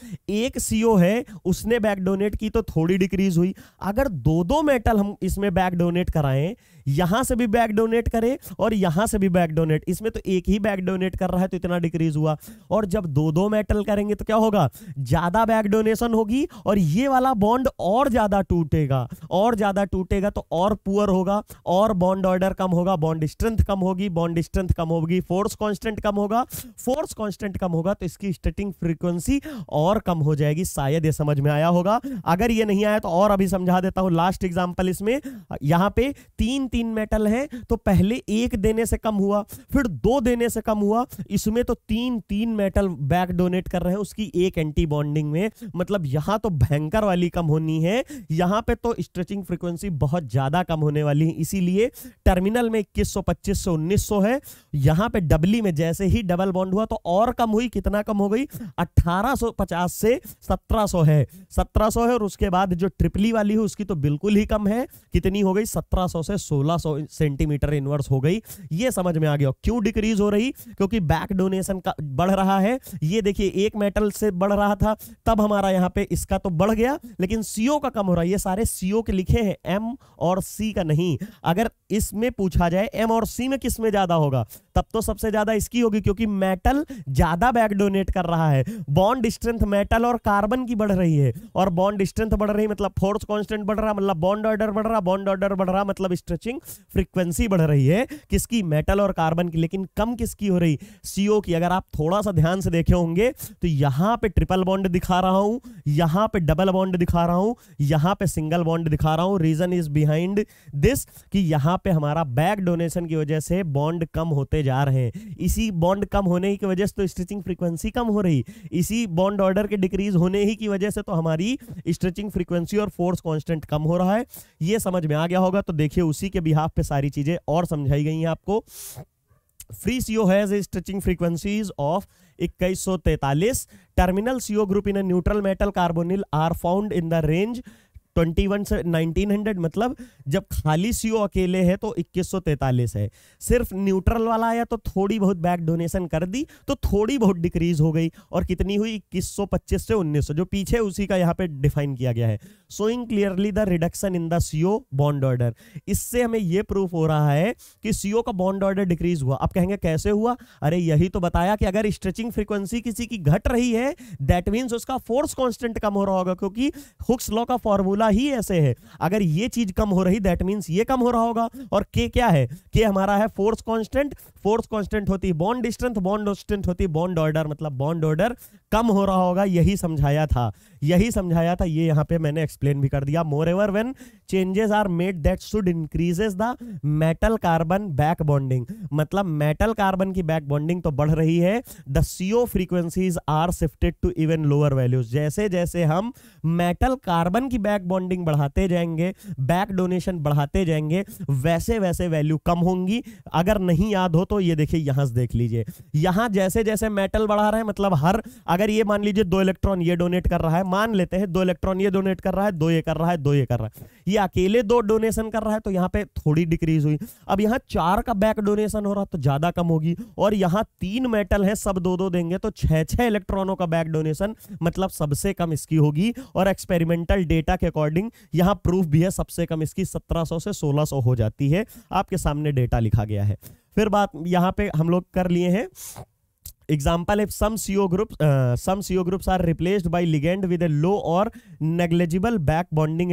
एक सीओ है उसने बैक डोनेट की तो थोड़ी डिक्रीज हुई अगर दो दो मेटल हम इसमें बैक डोनेट कराएं यहां से भी बैक डोनेट करें और यहां से भी बैक डोनेट इसमें तो एक ही बैक डोनेट कर रहा है तो इतना डिक्रीज हुआ और जब दो दो मेटल करेंगे तो क्या होगा ज्यादा बैक डोनेशन होगी और ये वाला बॉन्ड और ज्यादा टूटेगा और ज्यादा टूटेगा तो और पुअर होगा और बॉन्ड ऑर्डर कम होगा बॉन्ड स्ट्रेंथ कम होगी बॉन्ड स्ट्रेंथ कम होगी फोर्स कॉन्स्टेंट कम होगा फोर्स कॉन्स्टेंट कम होगा तो इसकी स्टेटिंग फ्रीक्वेंसी और कम हो जाएगी शायद ये समझ में आया होगा अगर ये नहीं आया तो और अभी समझा देता हूं लास्ट एग्जाम्पल इसमें यहां पे तीन तीन मेटल है तो पहले एक देने से कम हुआ फिर दो देने से कम हुआ इसमें तो तीन तीन मेटल बैक डोनेट कर रहे हैं उसकी एक एंटी बॉन्डिंग में मतलब यहां तो भयंकर वाली कम होनी है यहां पे तो स्ट्रेचिंग फ्रीक्वेंसी बहुत ज़्यादा कम होने वाली है इसीलिए टर्मिनल में इक्कीस सौ पच्चीस सौ उन्नीस सौ है यहां पे डबली में जैसे ही डबल बॉन्ड हुआ तो और कम हुई कितना कम हो गई 1850 से 1700 है 1700 है और उसके बाद जो ट्रिपली वाली है उसकी तो बिल्कुल ही कम है कितनी हो गई 1700 से 1600 सेंटीमीटर इनवर्स हो गई ये समझ में आ गया क्यों डिक्रीज हो रही क्योंकि बैक डोनेशन का बढ़ रहा है ये देखिए एक मेटल से बढ़ रहा था तब हमारा यहाँ पे इसका तो बढ़ गया लेकिन सीओ का कम हो रहा है ये सारे सीओ के लिखे हैं एम और सी का नहीं अगर इसमें पूछा जाए एम और सी में किस में ज्यादा होगा तब तो सबसे ज्यादा इसकी होगी क्योंकि मेटल ज्यादा बैक डोनेट कर रहा है बॉन्ड स्ट्रेंथ मेटल और कार्बन की बढ़ रही है और बॉन्ड स्ट्रेंथ बढ़ रही मतलब फोर्स कॉन्स्टेंट बढ़ रहा मतलब बॉन्ड ऑर्डर बढ़ रहा बॉन्ड ऑर्डर बढ़ रहा मतलब स्ट्रेचिंग फ्रीक्वेंसी बढ़ रही है किसकी मेटल और कार्बन की लेकिन कम किसकी हो रही सीओ की अगर आप थोड़ा सा ध्यान से देखे होंगे तो यहां पे ट्रिपल बॉन्ड दिखा रहा हूं यहां पे डबल बॉन्ड दिखा रहा हूं यहां पे सिंगल बॉन्ड दिखा रहा हूं रीजन इज बिहाइंड दिस कि यहां पे हमारा बैक डोनेशन की वजह से बॉन्ड कम होते जा रहे हैं इसी बॉन्ड कम होने की वजह से तो स्ट्रेचिंग फ्रीक्वेंसी कम हो रही इसी बॉन्ड ऑर्डर के डिक्रीज होने ही की वजह से तो हमारी स्ट्रेचिंग फ्रीक्वेंसी और फोर्स कॉन्स्टेंट कम हो रहा है ये समझ में आ गया होगा तो देखिए उसी के बिहाफ पे सारी चीजें और समझाई गई हैं आपको free CO has stretching frequencies of इक्कीस सौ तैतालीस terminal CO group in neutral metal carbonyl are found in the range twenty one से नाइनटीन हंड्रेड मतलब जब खाली सीओ अकेले है तो इक्कीस सौ तैतालीस है सिर्फ न्यूट्रल वाला आया तो थोड़ी बहुत बैक डोनेशन कर दी तो थोड़ी बहुत डिक्रीज हो गई और कितनी हुई इक्कीस सौ पच्चीस से उन्नीस सौ जो पीछे उसी का यहाँ पे डिफाइन किया गया है showing clearly the reduction in the CO bond order इससे हमें ये प्रूफ हो रहा है कि सीओ का बॉन्ड ऑर्डर डिक्रीज हुआ आप कहेंगे कैसे हुआ अरे यही तो बताया कि अगर स्ट्रेचिंग फ्रिक्वेंसी किसी की घट रही है दैट मीन्स उसका फोर्स कॉन्स्टेंट कम हो रहा होगा क्योंकि हुक्स लॉ का फॉर्मूला फॉर्मूला ही ऐसे है अगर ये चीज कम हो रही दैट मीन्स ये कम हो रहा होगा और के क्या है के हमारा है फोर्स कॉन्स्टेंट फोर्स कॉन्स्टेंट होती है बॉन्ड स्ट्रेंथ बॉन्ड स्ट्रेंथ होती है बॉन्ड ऑर्डर मतलब बॉन्ड ऑर्डर कम हो रहा होगा यही समझाया था यही समझाया था ये यहाँ पे मैंने एक्सप्लेन भी कर दिया moreover when changes are made that should increases the metal carbon back bonding मतलब मेटल कार्बन की बैक बॉन्डिंग तो बढ़ रही है the CO frequencies are shifted to even lower values जैसे जैसे हम मेटल कार्बन की बैक बॉन्डिंग बढ़ाते जाएंगे बैक डोनेशन बढ़ाते जाएंगे वैसे वैसे वैल्यू कम होंगी अगर नहीं याद हो तो ये देखिए यहां से देख लीजिए यहां जैसे जैसे मेटल बढ़ा रहे हैं मतलब हर अगर अगर ये मान लीजिए दो इलेक्ट्रॉन ये डोनेट कर रहा है मान लेते हैं दो इलेक्ट्रॉन ये डोनेट कर रहा है दो ये कर रहा है दो ये कर रहा है ये अकेले दो डोनेशन कर रहा है तो यहाँ पे थोड़ी डिक्रीज हुई अब यहाँ चार का बैक डोनेशन हो रहा तो ज्यादा कम होगी और यहाँ तीन मेटल है सब दो दो देंगे तो छह छह इलेक्ट्रॉनों का बैक डोनेशन मतलब सबसे कम इसकी होगी और एक्सपेरिमेंटल डेटा के अकॉर्डिंग यहाँ प्रूफ भी है सबसे कम इसकी सत्रह से सोलह हो जाती है आपके सामने डेटा लिखा गया है फिर बात यहाँ पे हम लोग कर लिए हैं example if some CO group uh, some co e groups are replaced by ligand with a low or negligible back bonding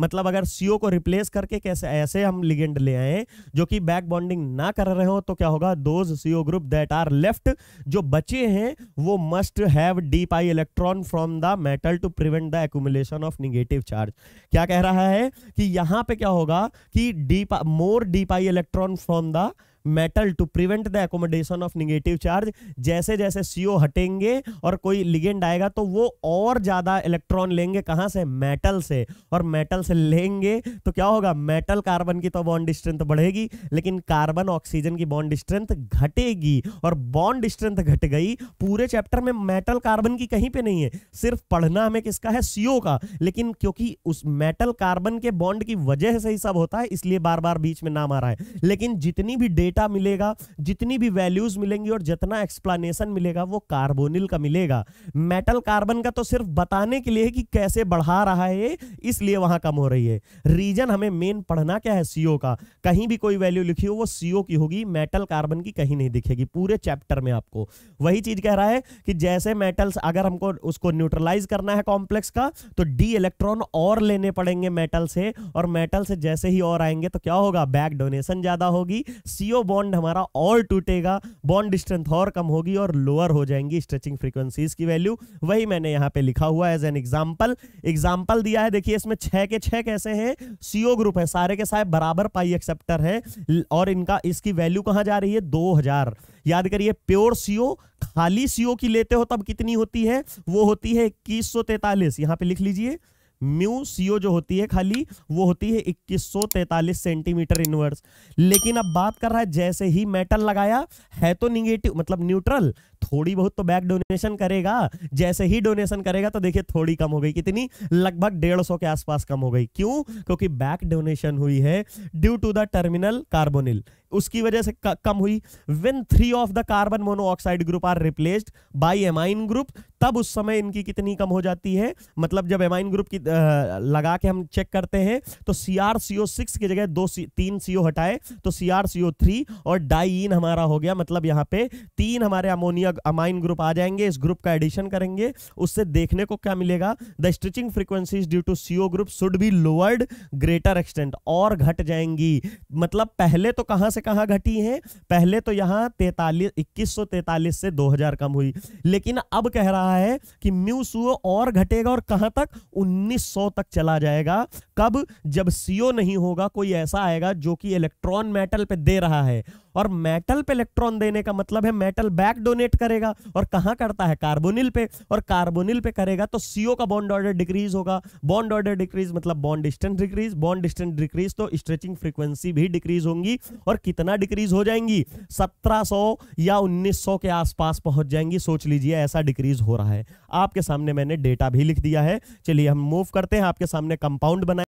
मतलब अगर सीओ e को रिप्लेस करके कैसे ऐसे हम लिगेंड ले आए जो कि बैक बॉन्डिंग ना कर रहे हो तो क्या होगा those CO group that are left जो बचे हैं वो must have deep I electron from the metal to prevent the accumulation of negative charge क्या कह रहा है कि यहां पे क्या होगा कि deep more deep I electron from the metal to prevent the accommodation of negative charge जैसे जैसे सीओ हटेंगे और कोई लिगेंड आएगा तो वो और ज्यादा इलेक्ट्रॉन लेंगे कहाँ से मेटल से और मेटल से लेंगे तो क्या होगा मेटल कार्बन की तो बॉन्ड स्ट्रेंथ बढ़ेगी लेकिन कार्बन ऑक्सीजन की बॉन्ड स्ट्रेंथ घटेगी और बॉन्ड स्ट्रेंथ घट गई पूरे चैप्टर में मेटल कार्बन की कहीं पे नहीं है सिर्फ पढ़ना हमें किसका है सीओ का लेकिन क्योंकि उस मेटल कार्बन के बॉन्ड की वजह से ही सब होता है इसलिए बार बार बीच में नाम आ रहा है लेकिन जितनी भी डेट डेटा मिलेगा जितनी भी वैल्यूज मिलेंगी और जितना एक्सप्लेनेशन मिलेगा वो कार्बोनिल का मिलेगा मेटल कार्बन का तो सिर्फ बताने के लिए कि कैसे बढ़ा रहा है इसलिए वहां कम हो रही है रीजन हमें मेन पढ़ना क्या है सीओ का कहीं भी कोई वैल्यू लिखी हो वो सीओ की होगी मेटल कार्बन की कहीं नहीं दिखेगी पूरे चैप्टर में आपको वही चीज कह रहा है कि जैसे मेटल्स अगर हमको उसको न्यूट्रलाइज करना है कॉम्प्लेक्स का तो डी इलेक्ट्रॉन और लेने पड़ेंगे मेटल से और मेटल से जैसे ही और आएंगे तो क्या होगा बैक डोनेशन ज्यादा होगी सीओ बॉन्ड हमारा और टूटेगा बॉन्ड स्ट्रेंथ और कम होगी और लोअर हो जाएंगी स्ट्रेचिंग फ्रीक्वेंसीज की वैल्यू वही मैंने यहाँ पे लिखा हुआ एज एन एग्जाम्पल एग्जाम्पल दिया है देखिए इसमें छह के छह कैसे हैं सीओ ग्रुप है सारे के सारे बराबर पाई एक्सेप्टर है और इनका इसकी वैल्यू कहाँ जा रही है दो याद करिए प्योर सीओ खाली सीओ की लेते हो तब कितनी होती है वो होती है इक्कीस सौ तैतालीस यहाँ पे लिख लीजिए म्यू सीओ जो होती है खाली वो होती है 2143 सेंटीमीटर इनवर्स लेकिन अब बात कर रहा है जैसे ही मेटल लगाया है तो निगेटिव मतलब न्यूट्रल थोड़ी बहुत तो बैक डोनेशन करेगा जैसे ही डोनेशन करेगा तो देखिए थोड़ी कम हो गई कितनी लगभग डेढ़ सौ के आसपास कम हो गई क्यों क्योंकि बैक डोनेशन हुई है due to the terminal carbonyl उसकी वजह से कम हुई when three of the carbon monoxide group are replaced by amine group तब उस समय इनकी कितनी कम हो जाती है मतलब जब एमाइन ग्रुप की आ, लगा के हम चेक करते हैं तो C R C O six की जगह दो सी, तीन सी ओ हटाए तो C R C O three और डाइन हमारा हो गया मतलब यहाँ पे तीन हमारे अमोनिया अलग अमाइन ग्रुप आ जाएंगे इस ग्रुप का एडिशन करेंगे उससे देखने को क्या मिलेगा the stretching frequencies due to CO group should be lowered greater extent और घट जाएंगी मतलब पहले तो कहां से कहां घटी है पहले तो यहां तैतालीस इक्कीस से 2000 कम हुई लेकिन अब कह रहा है कि म्यू सीओ और घटेगा और कहां तक 1900 तक चला जाएगा कब जब सीओ नहीं होगा कोई ऐसा आएगा जो कि इलेक्ट्रॉन मेटल पे दे रहा है और मेटल पे इलेक्ट्रॉन देने का मतलब है मेटल बैक डोनेट करेगा और कहाँ करता है कार्बोनिल पे और कार्बोनिल पे करेगा तो सीओ का बॉन्ड ऑर्डर डिक्रीज होगा बॉन्ड ऑर्डर डिक्रीज मतलब bond distance decrease bond distance decrease तो स्ट्रेचिंग फ्रीक्वेंसी भी डिक्रीज होंगी और कितना डिक्रीज हो जाएंगी सत्रह या उन्नीस के आसपास पहुंच जाएंगी सोच लीजिए ऐसा डिक्रीज हो रहा है आपके सामने मैंने डेटा भी लिख दिया है चलिए हम मूव करते हैं आपके सामने कंपाउंड बनाए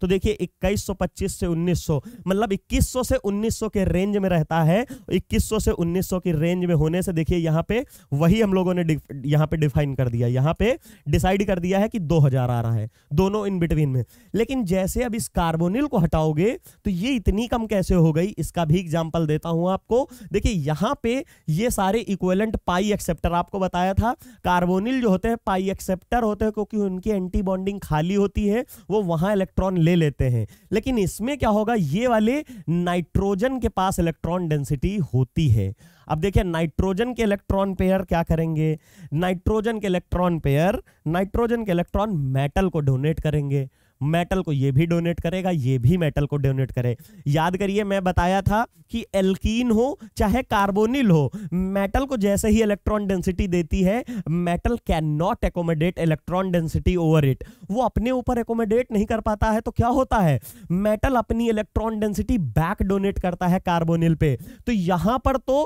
तो देखिए 2125 से 1900 मतलब 2100 से 1900 के रेंज में रहता है 2100 से 1900 की रेंज में होने से देखिए यहाँ पे वही हम लोगों ने यहाँ पे डिफाइन कर दिया यहाँ पे डिसाइड कर दिया है कि 2000 आ रहा है दोनों इन बिटवीन में लेकिन जैसे अब इस कार्बोनिल को हटाओगे तो ये इतनी कम कैसे हो गई इसका भी एग्जाम्पल देता हूं आपको देखिए यहाँ पे ये सारे इक्वेलेंट पाई एक्सेप्टर आपको बताया था कार्बोनिल जो होते हैं पाई एक्सेप्टर होते हैं क्योंकि उनकी एंटीबॉन्डिंग खाली होती है वो वहां इलेक्ट्रॉन इलेक्ट्रॉन ले लेते हैं लेकिन इसमें क्या होगा ये वाले नाइट्रोजन के पास इलेक्ट्रॉन डेंसिटी होती है अब देखिए नाइट्रोजन के इलेक्ट्रॉन पेयर क्या करेंगे नाइट्रोजन के इलेक्ट्रॉन पेयर नाइट्रोजन के इलेक्ट्रॉन मेटल को डोनेट करेंगे मेटल को ये भी डोनेट करेगा ये भी मेटल को डोनेट करे याद करिए मैं बताया था कि एल्कीन हो चाहे कार्बोनिल हो मेटल को जैसे ही इलेक्ट्रॉन डेंसिटी देती है metal can not accommodate electron density over it वो अपने ऊपर एकोमोडेट नहीं कर पाता है तो क्या होता है मेटल अपनी इलेक्ट्रॉन डेंसिटी बैक डोनेट करता है कार्बोनिल पे तो यहां पर तो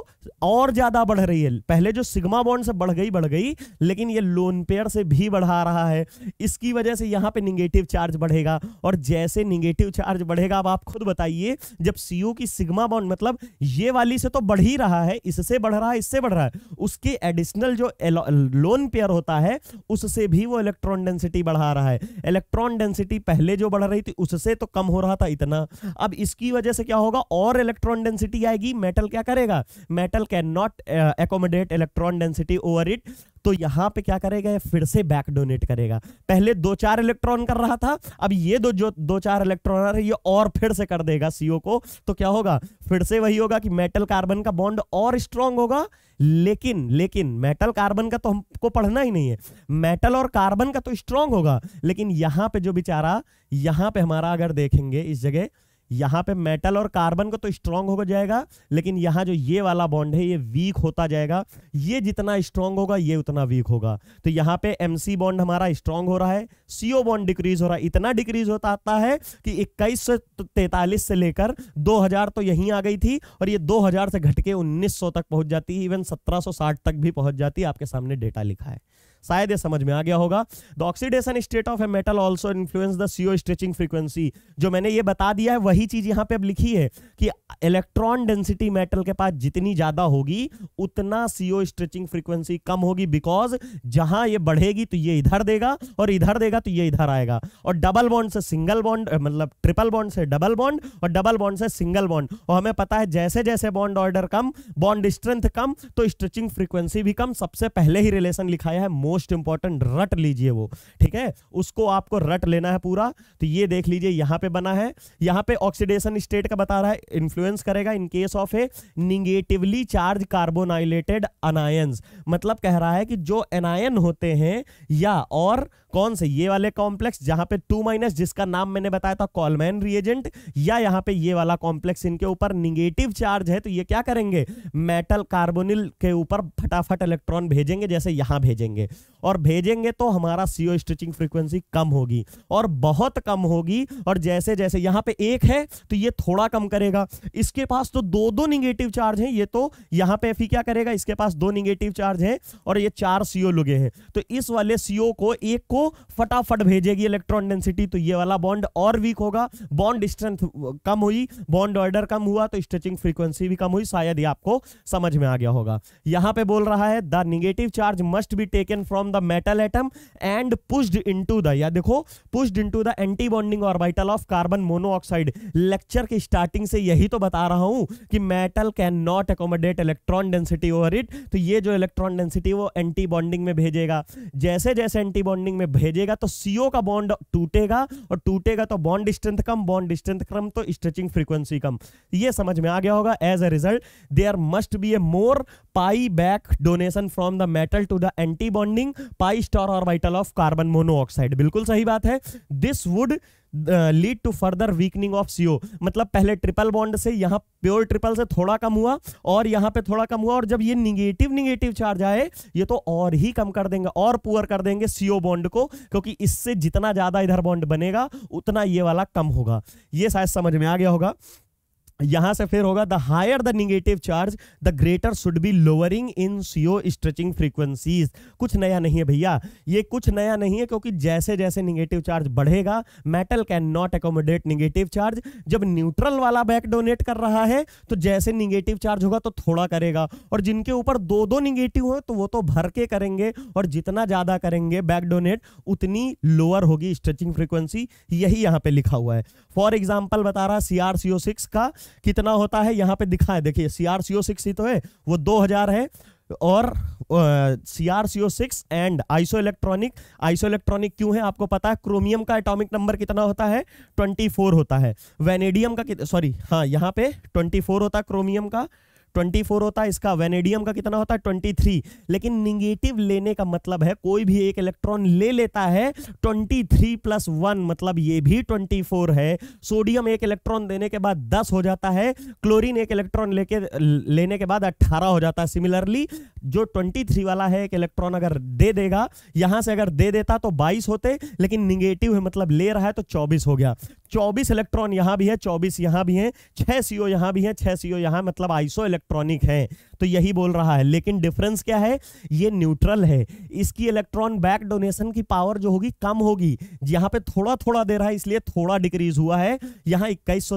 और ज्यादा बढ़ रही है पहले जो सिग्मा बॉन्ड से बढ़ गई बढ़ गई लेकिन ये लोन पेयर से भी बढ़ा रहा है इसकी वजह से यहां पे निगेटिव चार्ज बढ़ेगा और जैसे निगेटिव चार्ज बढ़ेगा अब आप खुद बताइए जब सीओ की सिग्मा बॉन्ड मतलब ये वाली से तो बढ़ ही रहा है इससे बढ़ रहा है इससे बढ़ रहा है उसके एडिशनल जो लोन पेयर होता है उससे भी वो इलेक्ट्रॉन डेंसिटी बढ़ा रहा है इलेक्ट्रॉन डेंसिटी पहले जो बढ़ रही थी उससे तो कम हो रहा था इतना अब इसकी वजह से क्या होगा और इलेक्ट्रॉन डेंसिटी आएगी मेटल क्या करेगा metal can not accommodate electron density over it तो यहां पे क्या करेगा फिर से बैक डोनेट करेगा पहले दो चार इलेक्ट्रॉन कर रहा था अब ये दो जो दो चार इलेक्ट्रॉन ये और फिर से कर देगा सीओ को तो क्या होगा फिर से वही होगा कि मेटल कार्बन का बॉन्ड और स्ट्रांग होगा लेकिन लेकिन मेटल कार्बन का तो हमको पढ़ना ही नहीं है मेटल और कार्बन का तो स्ट्रांग होगा लेकिन यहां पे जो बेचारा यहां पे हमारा अगर देखेंगे इस जगह यहां पे मेटल और कार्बन को तो स्ट्रांग हो जाएगा लेकिन यहां जो ये वाला बॉन्ड है ये वीक होता जाएगा ये जितना स्ट्रांग होगा ये उतना वीक होगा तो यहां पे एमसी बॉन्ड हमारा स्ट्रांग हो रहा है सीओ बॉन्ड डिक्रीज हो रहा है इतना डिक्रीज होता आता है कि इक्कीस से तो तैतालीस से लेकर 2000 तो यहीं आ गई थी और ये हजार से घटके उन्नीस सौ तक पहुंच जाती है इवन साठ तक भी पहुंच जाती है आपके सामने डेटा लिखा है शायद ये समझ में आ गया होगा the oxidation state of a metal also influence the CO stretching frequency जो मैंने ये बता दिया है वही चीज यहाँ पे अब लिखी है कि इलेक्ट्रॉन डेंसिटी मेटल के पास जितनी ज्यादा होगी उतना सीओ स्ट्रेचिंग फ्रीक्वेंसी कम होगी बिकॉज जहां ये बढ़ेगी तो ये इधर देगा और इधर देगा तो ये इधर आएगा और डबल बॉन्ड से सिंगल बॉन्ड मतलब ट्रिपल बॉन्ड से डबल बॉन्ड और डबल बॉन्ड से सिंगल बॉन्ड और हमें पता है जैसे जैसे बॉन्ड ऑर्डर कम बॉन्ड स्ट्रेंथ कम तो स्ट्रेचिंग फ्रीक्वेंसी भी कम सबसे पहले ही रिलेशन लिखाया है मोर मोस्ट इंपॉर्टेंट रट लीजिए वो ठीक है उसको आपको रट लेना है पूरा तो ये देख लीजिए यहां पे बना है यहां पे ऑक्सीडेशन स्टेट का बता रहा है इन्फ्लुएंस करेगा in case of a negatively charge carbonylated anions मतलब कह रहा है कि जो एनायन होते हैं या और कौन से ये वाले कॉम्प्लेक्स जहां पे टू माइनस जिसका नाम मैंने बताया था कॉलमैन रिएजेंट या यहां पे ये वाला कॉम्प्लेक्स इनके ऊपर निगेटिव चार्ज है तो ये क्या करेंगे मेटल कार्बोनिल के ऊपर फटाफट इलेक्ट्रॉन भेजेंगे जैसे यहां भेजेंगे और भेजेंगे तो हमारा सीओ स्ट्रिचिंग फ्रीक्वेंसी कम होगी और बहुत कम होगी और जैसे जैसे यहां पे एक है तो ये थोड़ा कम करेगा इसके पास तो दो दो निगेटिव चार्ज हैं ये तो यहां पे एफी e क्या करेगा इसके पास दो निगेटिव चार्ज हैं और ये चार सीओ लुगे हैं तो इस वाले सीओ को एक को फटाफट भेजेगी इलेक्ट्रॉन डेंसिटी तो ये वाला बॉन्ड और वीक होगा बॉन्ड स्ट्रेंथ कम हुई बॉन्ड ऑर्डर कम हुआ तो स्ट्रेचिंग फ्रीक्वेंसी भी कम हुई शायद ही आपको समझ में आ गया होगा यहां पे बोल रहा है the negative charge must be taken from the metal atom and pushed into the या देखो pushed into the antibonding orbital of carbon monoxide lecture की स्टार्टिंग से यही तो बता रहा हूं कि metal can not accommodate electron density over it तो ये जो इलेक्ट्रॉन डेंसिटी वो एंटी बॉन्डिंग में भेजेगा जैसे जैसे एंटी बॉन्डिंग में में भेजेगा तो सीओ का बॉन्ड टूटेगा और टूटेगा तो बॉन्ड स्ट्रेंथ कम बॉन्ड स्ट्रेंथ कम तो स्ट्रेचिंग फ्रीक्वेंसी कम ये समझ में आ गया होगा as a result there are must be a more pi back donation from the metal to the antibonding pi और ऑर्बिटल ऑफ कार्बन मोनोऑक्साइड बिल्कुल सही बात है this would lead to further weakening of CO मतलब पहले ट्रिपल बॉन्ड से यहां प्योर ट्रिपल से थोड़ा कम हुआ और यहां पे थोड़ा कम हुआ और जब ये निगेटिव निगेटिव चार्ज आए ये तो और ही कम कर देंगे और पुअर कर देंगे सीओ बॉन्ड को क्योंकि इससे जितना ज्यादा इधर बॉन्ड बनेगा उतना ये वाला कम होगा ये शायद समझ में आ गया होगा यहां से फिर होगा the higher the negative charge the greater should be lowering in CO stretching frequencies कुछ नया नहीं है भैया ये कुछ नया नहीं है क्योंकि जैसे जैसे निगेटिव चार्ज बढ़ेगा metal can not accommodate negative charge जब न्यूट्रल वाला बैक डोनेट कर रहा है तो जैसे निगेटिव चार्ज होगा तो थोड़ा करेगा और जिनके ऊपर दो दो निगेटिव हो तो वो तो भर के करेंगे और जितना ज्यादा करेंगे बैक डोनेट उतनी लोअर होगी स्ट्रेचिंग फ्रीक्वेंसी यही यहां पर लिखा हुआ है फॉर एग्जाम्पल बता रहा सी आर का कितना होता है यहाँ पे दिखा है देखिए सी आर सी ओ सिक्स ही तो है वो दो हजार है और C R C O six and isoelectronic isoelectronic क्यों है आपको पता है क्रोमियम का एटॉमिक नंबर कितना होता है 24 होता है वेनेडियम का सॉरी हाँ यहाँ पे 24 होता है क्रोमियम का 24 होता है इसका वेनेडियम का कितना होता है 23 लेकिन निगेटिव लेने का मतलब है कोई भी एक इलेक्ट्रॉन ले लेता है 23 प्लस वन मतलब ये भी 24 है सोडियम एक इलेक्ट्रॉन देने के बाद 10 हो जाता है क्लोरीन एक इलेक्ट्रॉन लेके लेने के बाद 18 हो जाता है सिमिलरली जो 23 वाला है एक इलेक्ट्रॉन अगर दे देगा यहां से अगर दे देता तो बाईस होते लेकिन निगेटिव है मतलब ले रहा है तो चौबीस हो गया चौबीस इलेक्ट्रॉन यहाँ भी है चौबीस यहाँ भी है छह सीओ यहाँ भी है छह सीओ यहाँ मतलब आइसो इलेक्ट्रॉनिक है तो यही बोल रहा है लेकिन डिफरेंस क्या है ये न्यूट्रल है इसकी इलेक्ट्रॉन बैक डोनेशन की पावर जो होगी कम होगी यहाँ पे थोड़ा थोड़ा दे रहा है इसलिए थोड़ा डिक्रीज हुआ है यहाँ इक्कीस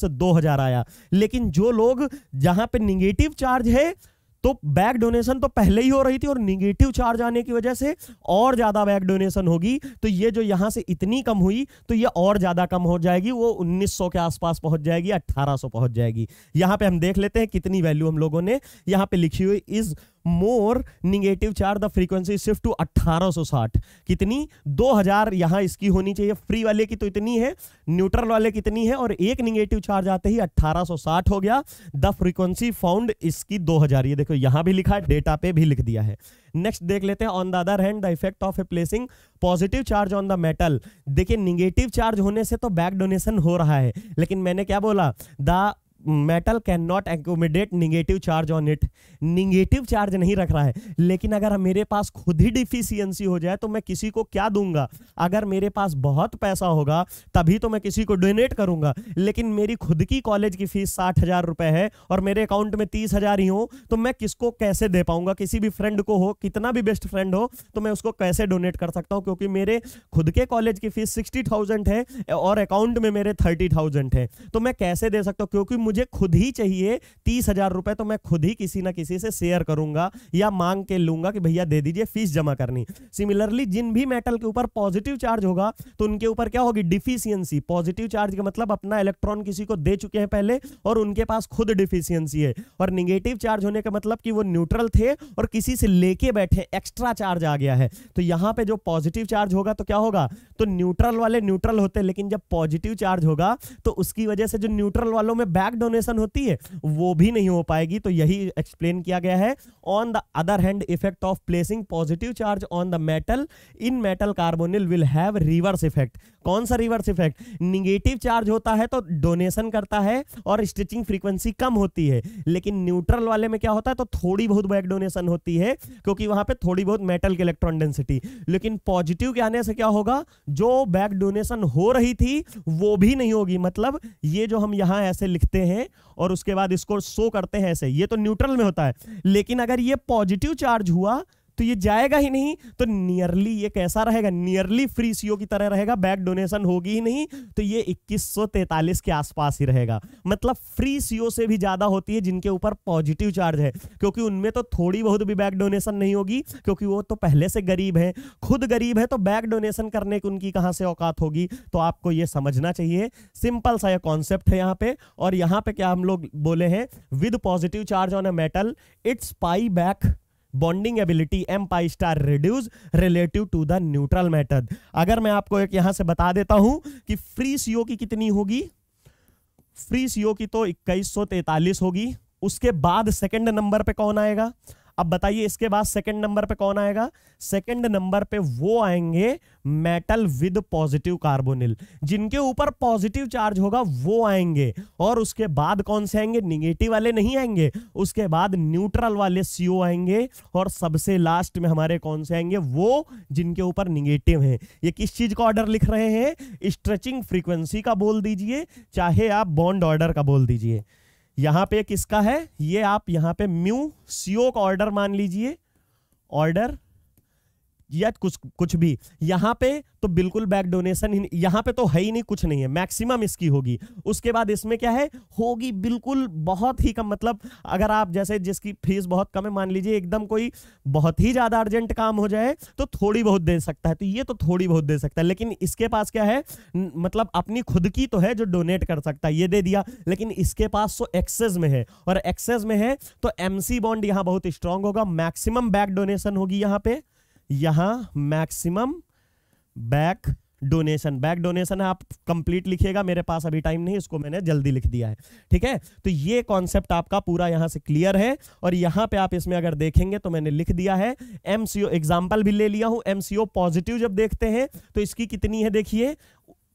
से दो आया लेकिन जो लोग जहां पे निगेटिव चार्ज है तो बैक डोनेशन तो पहले ही हो रही थी और निगेटिव चार्ज आने की वजह से और ज्यादा बैक डोनेशन होगी तो ये जो यहां से इतनी कम हुई तो ये और ज्यादा कम हो जाएगी वो 1900 के आसपास पहुंच जाएगी 1800 पहुंच जाएगी यहां पे हम देख लेते हैं कितनी वैल्यू हम लोगों ने यहां पे लिखी हुई is more negative charge the frequency shift to अट्ठारह सो साठ कितनी दो हजार यहां इसकी होनी चाहिए फ्री वाले की तो इतनी है न्यूट्रल वाले कितनी है और एक निगेटिव चार्ज आते ही अट्ठारह सो साठ हो गया द फ्रीक्वेंसी फाउंड इसकी दो हजार ये देखो यहां भी लिखा है डेटा पे भी लिख दिया है नेक्स्ट देख लेते हैं on the other hand the effect of a placing positive charge on the metal देखिए निगेटिव चार्ज होने से तो बैक डोनेशन हो रहा है लेकिन मैंने क्या बोला the metal can not accommodate negative charge on it negative charge नहीं रख रहा है लेकिन अगर मेरे पास खुद ही डिफिशियंसी हो जाए तो मैं किसी को क्या दूंगा अगर मेरे पास बहुत पैसा होगा तभी तो मैं किसी को डोनेट करूंगा लेकिन मेरी खुद की कॉलेज की फीस साठ हजार रुपए है और मेरे अकाउंट में तीस हजार ही हो तो मैं किसको कैसे दे पाऊंगा किसी भी फ्रेंड को हो कितना भी बेस्ट फ्रेंड हो तो मैं उसको कैसे डोनेट कर सकता हूँ क्योंकि मेरे खुद के कॉलेज की फीस सिक्सटी है और अकाउंट में मेरे थर्टी है तो मैं कैसे दे सकता हूँ क्योंकि मुझे खुद ही चाहिए तीस हजार रुपए तो मैं खुद ही किसी ना किसी से शेयर करूंगा या मांग के लूंगा कि भैया दे दीजिए फीस जमा करनी सिमिलरली जिन भी मेटल के ऊपर पॉजिटिव चार्ज होगा तो उनके ऊपर क्या होगी डिफिशियंसी पॉजिटिव चार्ज का मतलब अपना इलेक्ट्रॉन किसी को दे चुके हैं पहले और उनके पास खुद डिफिशियंसी है और निगेटिव चार्ज होने का मतलब कि वो न्यूट्रल थे और किसी से लेके बैठे एक्स्ट्रा चार्ज आ गया है तो यहाँ पे जो पॉजिटिव चार्ज होगा तो क्या होगा तो न्यूट्रल वाले न्यूट्रल होते लेकिन जब पॉजिटिव चार्ज होगा तो उसकी वजह से जो न्यूट्रल वालों में बैक डोनेशन होती है वो भी नहीं हो पाएगी तो यही एक्सप्लेन किया गया है on the other hand effect of placing positive charge on the metal in metal carbonyl will have reverse effect कौन सा रिवर्स इफेक्ट निगेटिव चार्ज होता है तो डोनेशन करता है और स्ट्रिचिंग फ्रीक्वेंसी कम होती है लेकिन न्यूट्रल वाले में क्या होता है तो थोड़ी बहुत बैक डोनेशन होती है क्योंकि वहां पे थोड़ी बहुत मेटल की इलेक्ट्रॉन डेंसिटी लेकिन पॉजिटिव के आने से क्या होगा जो बैक डोनेशन हो रही थी वो भी नहीं होगी मतलब ये जो हम यहां ऐसे लिखते हैं हैं और उसके बाद इसको शो करते हैं ऐसे ये तो न्यूट्रल में होता है लेकिन अगर ये पॉजिटिव चार्ज हुआ तो ये जाएगा ही नहीं तो नियरली ये कैसा रहेगा नियरली फ्री सीओ की तरह रहेगा बैक डोनेशन होगी ही नहीं तो ये 2143 के आसपास ही रहेगा मतलब फ्री सीओ से भी ज्यादा होती है जिनके ऊपर पॉजिटिव चार्ज है क्योंकि उनमें तो थोड़ी बहुत भी बैक डोनेशन नहीं होगी क्योंकि वो तो पहले से गरीब है खुद गरीब है तो बैक डोनेशन करने की उनकी कहां से औकात होगी तो आपको यह समझना चाहिए सिंपल सा यह कॉन्सेप्ट है यहां पे और यहां पे क्या हम लोग बोले हैं with positive charge on a metal it's pi back bonding ability M pi star reduce relative to the neutral method अगर मैं आपको एक यहां से बता देता हूं कि फ्री सीओ की कितनी होगी फ्री सीओ की तो इक्कीस होगी उसके बाद सेकंड नंबर पे कौन आएगा अब बताइए इसके बाद सेकंड नंबर पे कौन आएगा सेकंड नंबर पे वो आएंगे मेटल विद पॉजिटिव कार्बोनिल जिनके ऊपर पॉजिटिव चार्ज होगा वो आएंगे और उसके बाद कौन से आएंगे निगेटिव वाले नहीं आएंगे उसके बाद न्यूट्रल वाले सीओ आएंगे और सबसे लास्ट में हमारे कौन से आएंगे वो जिनके ऊपर निगेटिव है ये किस चीज का ऑर्डर लिख रहे हैं स्ट्रेचिंग फ्रीक्वेंसी का बोल दीजिए चाहे आप बॉन्ड ऑर्डर का बोल दीजिए यहां पे किसका है ये आप यहां पे म्यू सीओ का ऑर्डर मान लीजिए ऑर्डर या कुछ कुछ भी यहाँ पे तो बिल्कुल बैक डोनेशन ही यहाँ पे तो है ही नहीं कुछ नहीं है मैक्सिमम इसकी होगी उसके बाद इसमें क्या है होगी बिल्कुल बहुत ही कम मतलब अगर आप जैसे जिसकी फीस बहुत कम है मान लीजिए एकदम कोई बहुत ही ज़्यादा अर्जेंट काम हो जाए तो थोड़ी बहुत दे सकता है तो ये तो थोड़ी बहुत दे सकता है लेकिन इसके पास क्या है मतलब अपनी खुद की तो है जो डोनेट कर सकता है ये दे दिया लेकिन इसके पास तो एक्सेस में है और एक्सेस में है तो एमसी बॉन्ड यहाँ बहुत स्ट्रांग होगा मैक्सिमम बैक डोनेशन होगी यहाँ पे यहां maximum back donation back donation आप कंप्लीट लिखिएगा मेरे पास अभी टाइम नहीं इसको मैंने जल्दी लिख दिया है ठीक है तो ये कॉन्सेप्ट आपका पूरा यहां से क्लियर है और यहां पे आप इसमें अगर देखेंगे तो मैंने लिख दिया है एमसीओ एग्जाम्पल भी ले लिया हूं एमसीओ पॉजिटिव जब देखते हैं तो इसकी कितनी है देखिए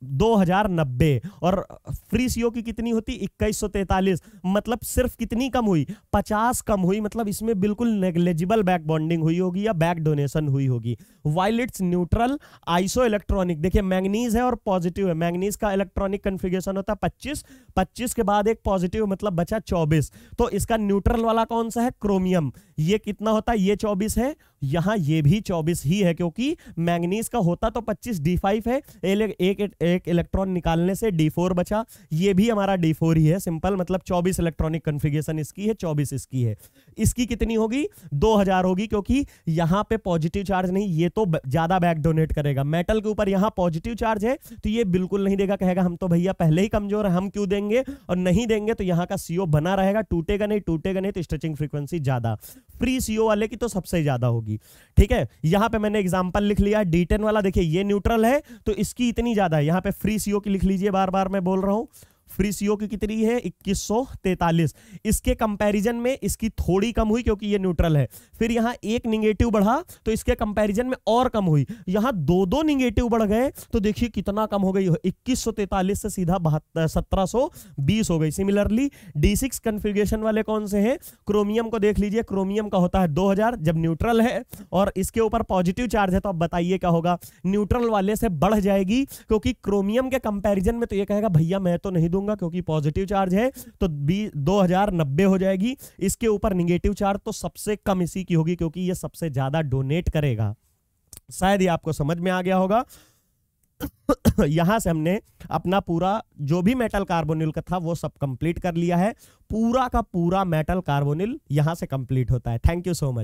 दो हजार नब्बे और फ्री सीओ की कितनी होती इक्कीस सौ तैतालीस मतलब सिर्फ कितनी कम हुई पचास कम हुई मतलब इसमें बिल्कुल नेग्लेजिबल बैक बॉन्डिंग हुई होगी या बैक डोनेशन हुई होगी while it's neutral isoelectronic देखिए मैग्नीज है और पॉजिटिव है मैग्नीज का इलेक्ट्रॉनिक कन्फिगेशन होता है पच्चीस पच्चीस के बाद एक पॉजिटिव मतलब बचा चौबीस तो इसका न्यूट्रल वाला कौन सा है क्रोमियम ये कितना होता है ये चौबीस है यहां ये भी चौबीस ही है क्योंकि मैग्नीज का होता तो पच्चीस डी फाइव है एक, एक, एक एक इलेक्ट्रॉन निकालने से डी फोर बचा ये भी हमारा डी फोर ही है सिंपल मतलब चौबीस इलेक्ट्रॉनिक कन्फिगेशन इसकी है चौबीस इसकी है इसकी कितनी होगी दो हजार होगी क्योंकि यहाँ पे पॉजिटिव चार्ज नहीं ये तो ज्यादा बैक डोनेट करेगा मेटल के ऊपर यहाँ पॉजिटिव चार्ज है तो ये बिल्कुल नहीं देगा कहेगा हम तो भैया पहले ही कमजोर हम क्यों देंगे और नहीं देंगे तो यहाँ का सीओ बना रहेगा टूटेगा नहीं टूटेगा नहीं तो स्ट्रेचिंग फ्रीक्वेंसी ज्यादा फ्री सीओ वाले की तो सबसे ज्यादा होगी ठीक है यहाँ पे मैंने एग्जाम्पल लिख लिया डी वाला देखिए ये न्यूट्रल है तो इसकी इतनी ज्यादा है यहाँ पे फ्री सीओ की लिख लीजिए बार बार मैं बोल रहा हूँ फ्री सीओ की कितनी है इक्कीस इसके कंपैरिजन में इसकी थोड़ी कम हुई क्योंकि ये न्यूट्रल है फिर यहां एक निगेटिव बढ़ा तो इसके कंपैरिजन में और कम हुई यहां दो दो निगेटिव बढ़ गए तो देखिए कितना कम हो गई इक्कीस से सीधा सत्रह हो गई सिमिलरली डी सिक्स वाले कौन से हैं क्रोमियम को देख लीजिए क्रोमियम का होता है दो जब न्यूट्रल है और इसके ऊपर पॉजिटिव चार्ज है तो आप बताइए क्या होगा न्यूट्रल वाले से बढ़ जाएगी क्योंकि क्रोमियम के कंपैरिजन में तो ये कहेगा भैया मैं तो नहीं दूंगा लूंगा क्योंकि पॉजिटिव चार्ज है तो बी दो हो जाएगी इसके ऊपर निगेटिव चार्ज तो सबसे कम इसी की होगी क्योंकि यह सबसे ज्यादा डोनेट करेगा शायद ये आपको समझ में आ गया होगा <coughs> यहां से हमने अपना पूरा जो भी मेटल कार्बोनिल का था वो सब कंप्लीट कर लिया है पूरा का पूरा मेटल कार्बोनिल यहां से कंप्लीट होता है थैंक यू सो मच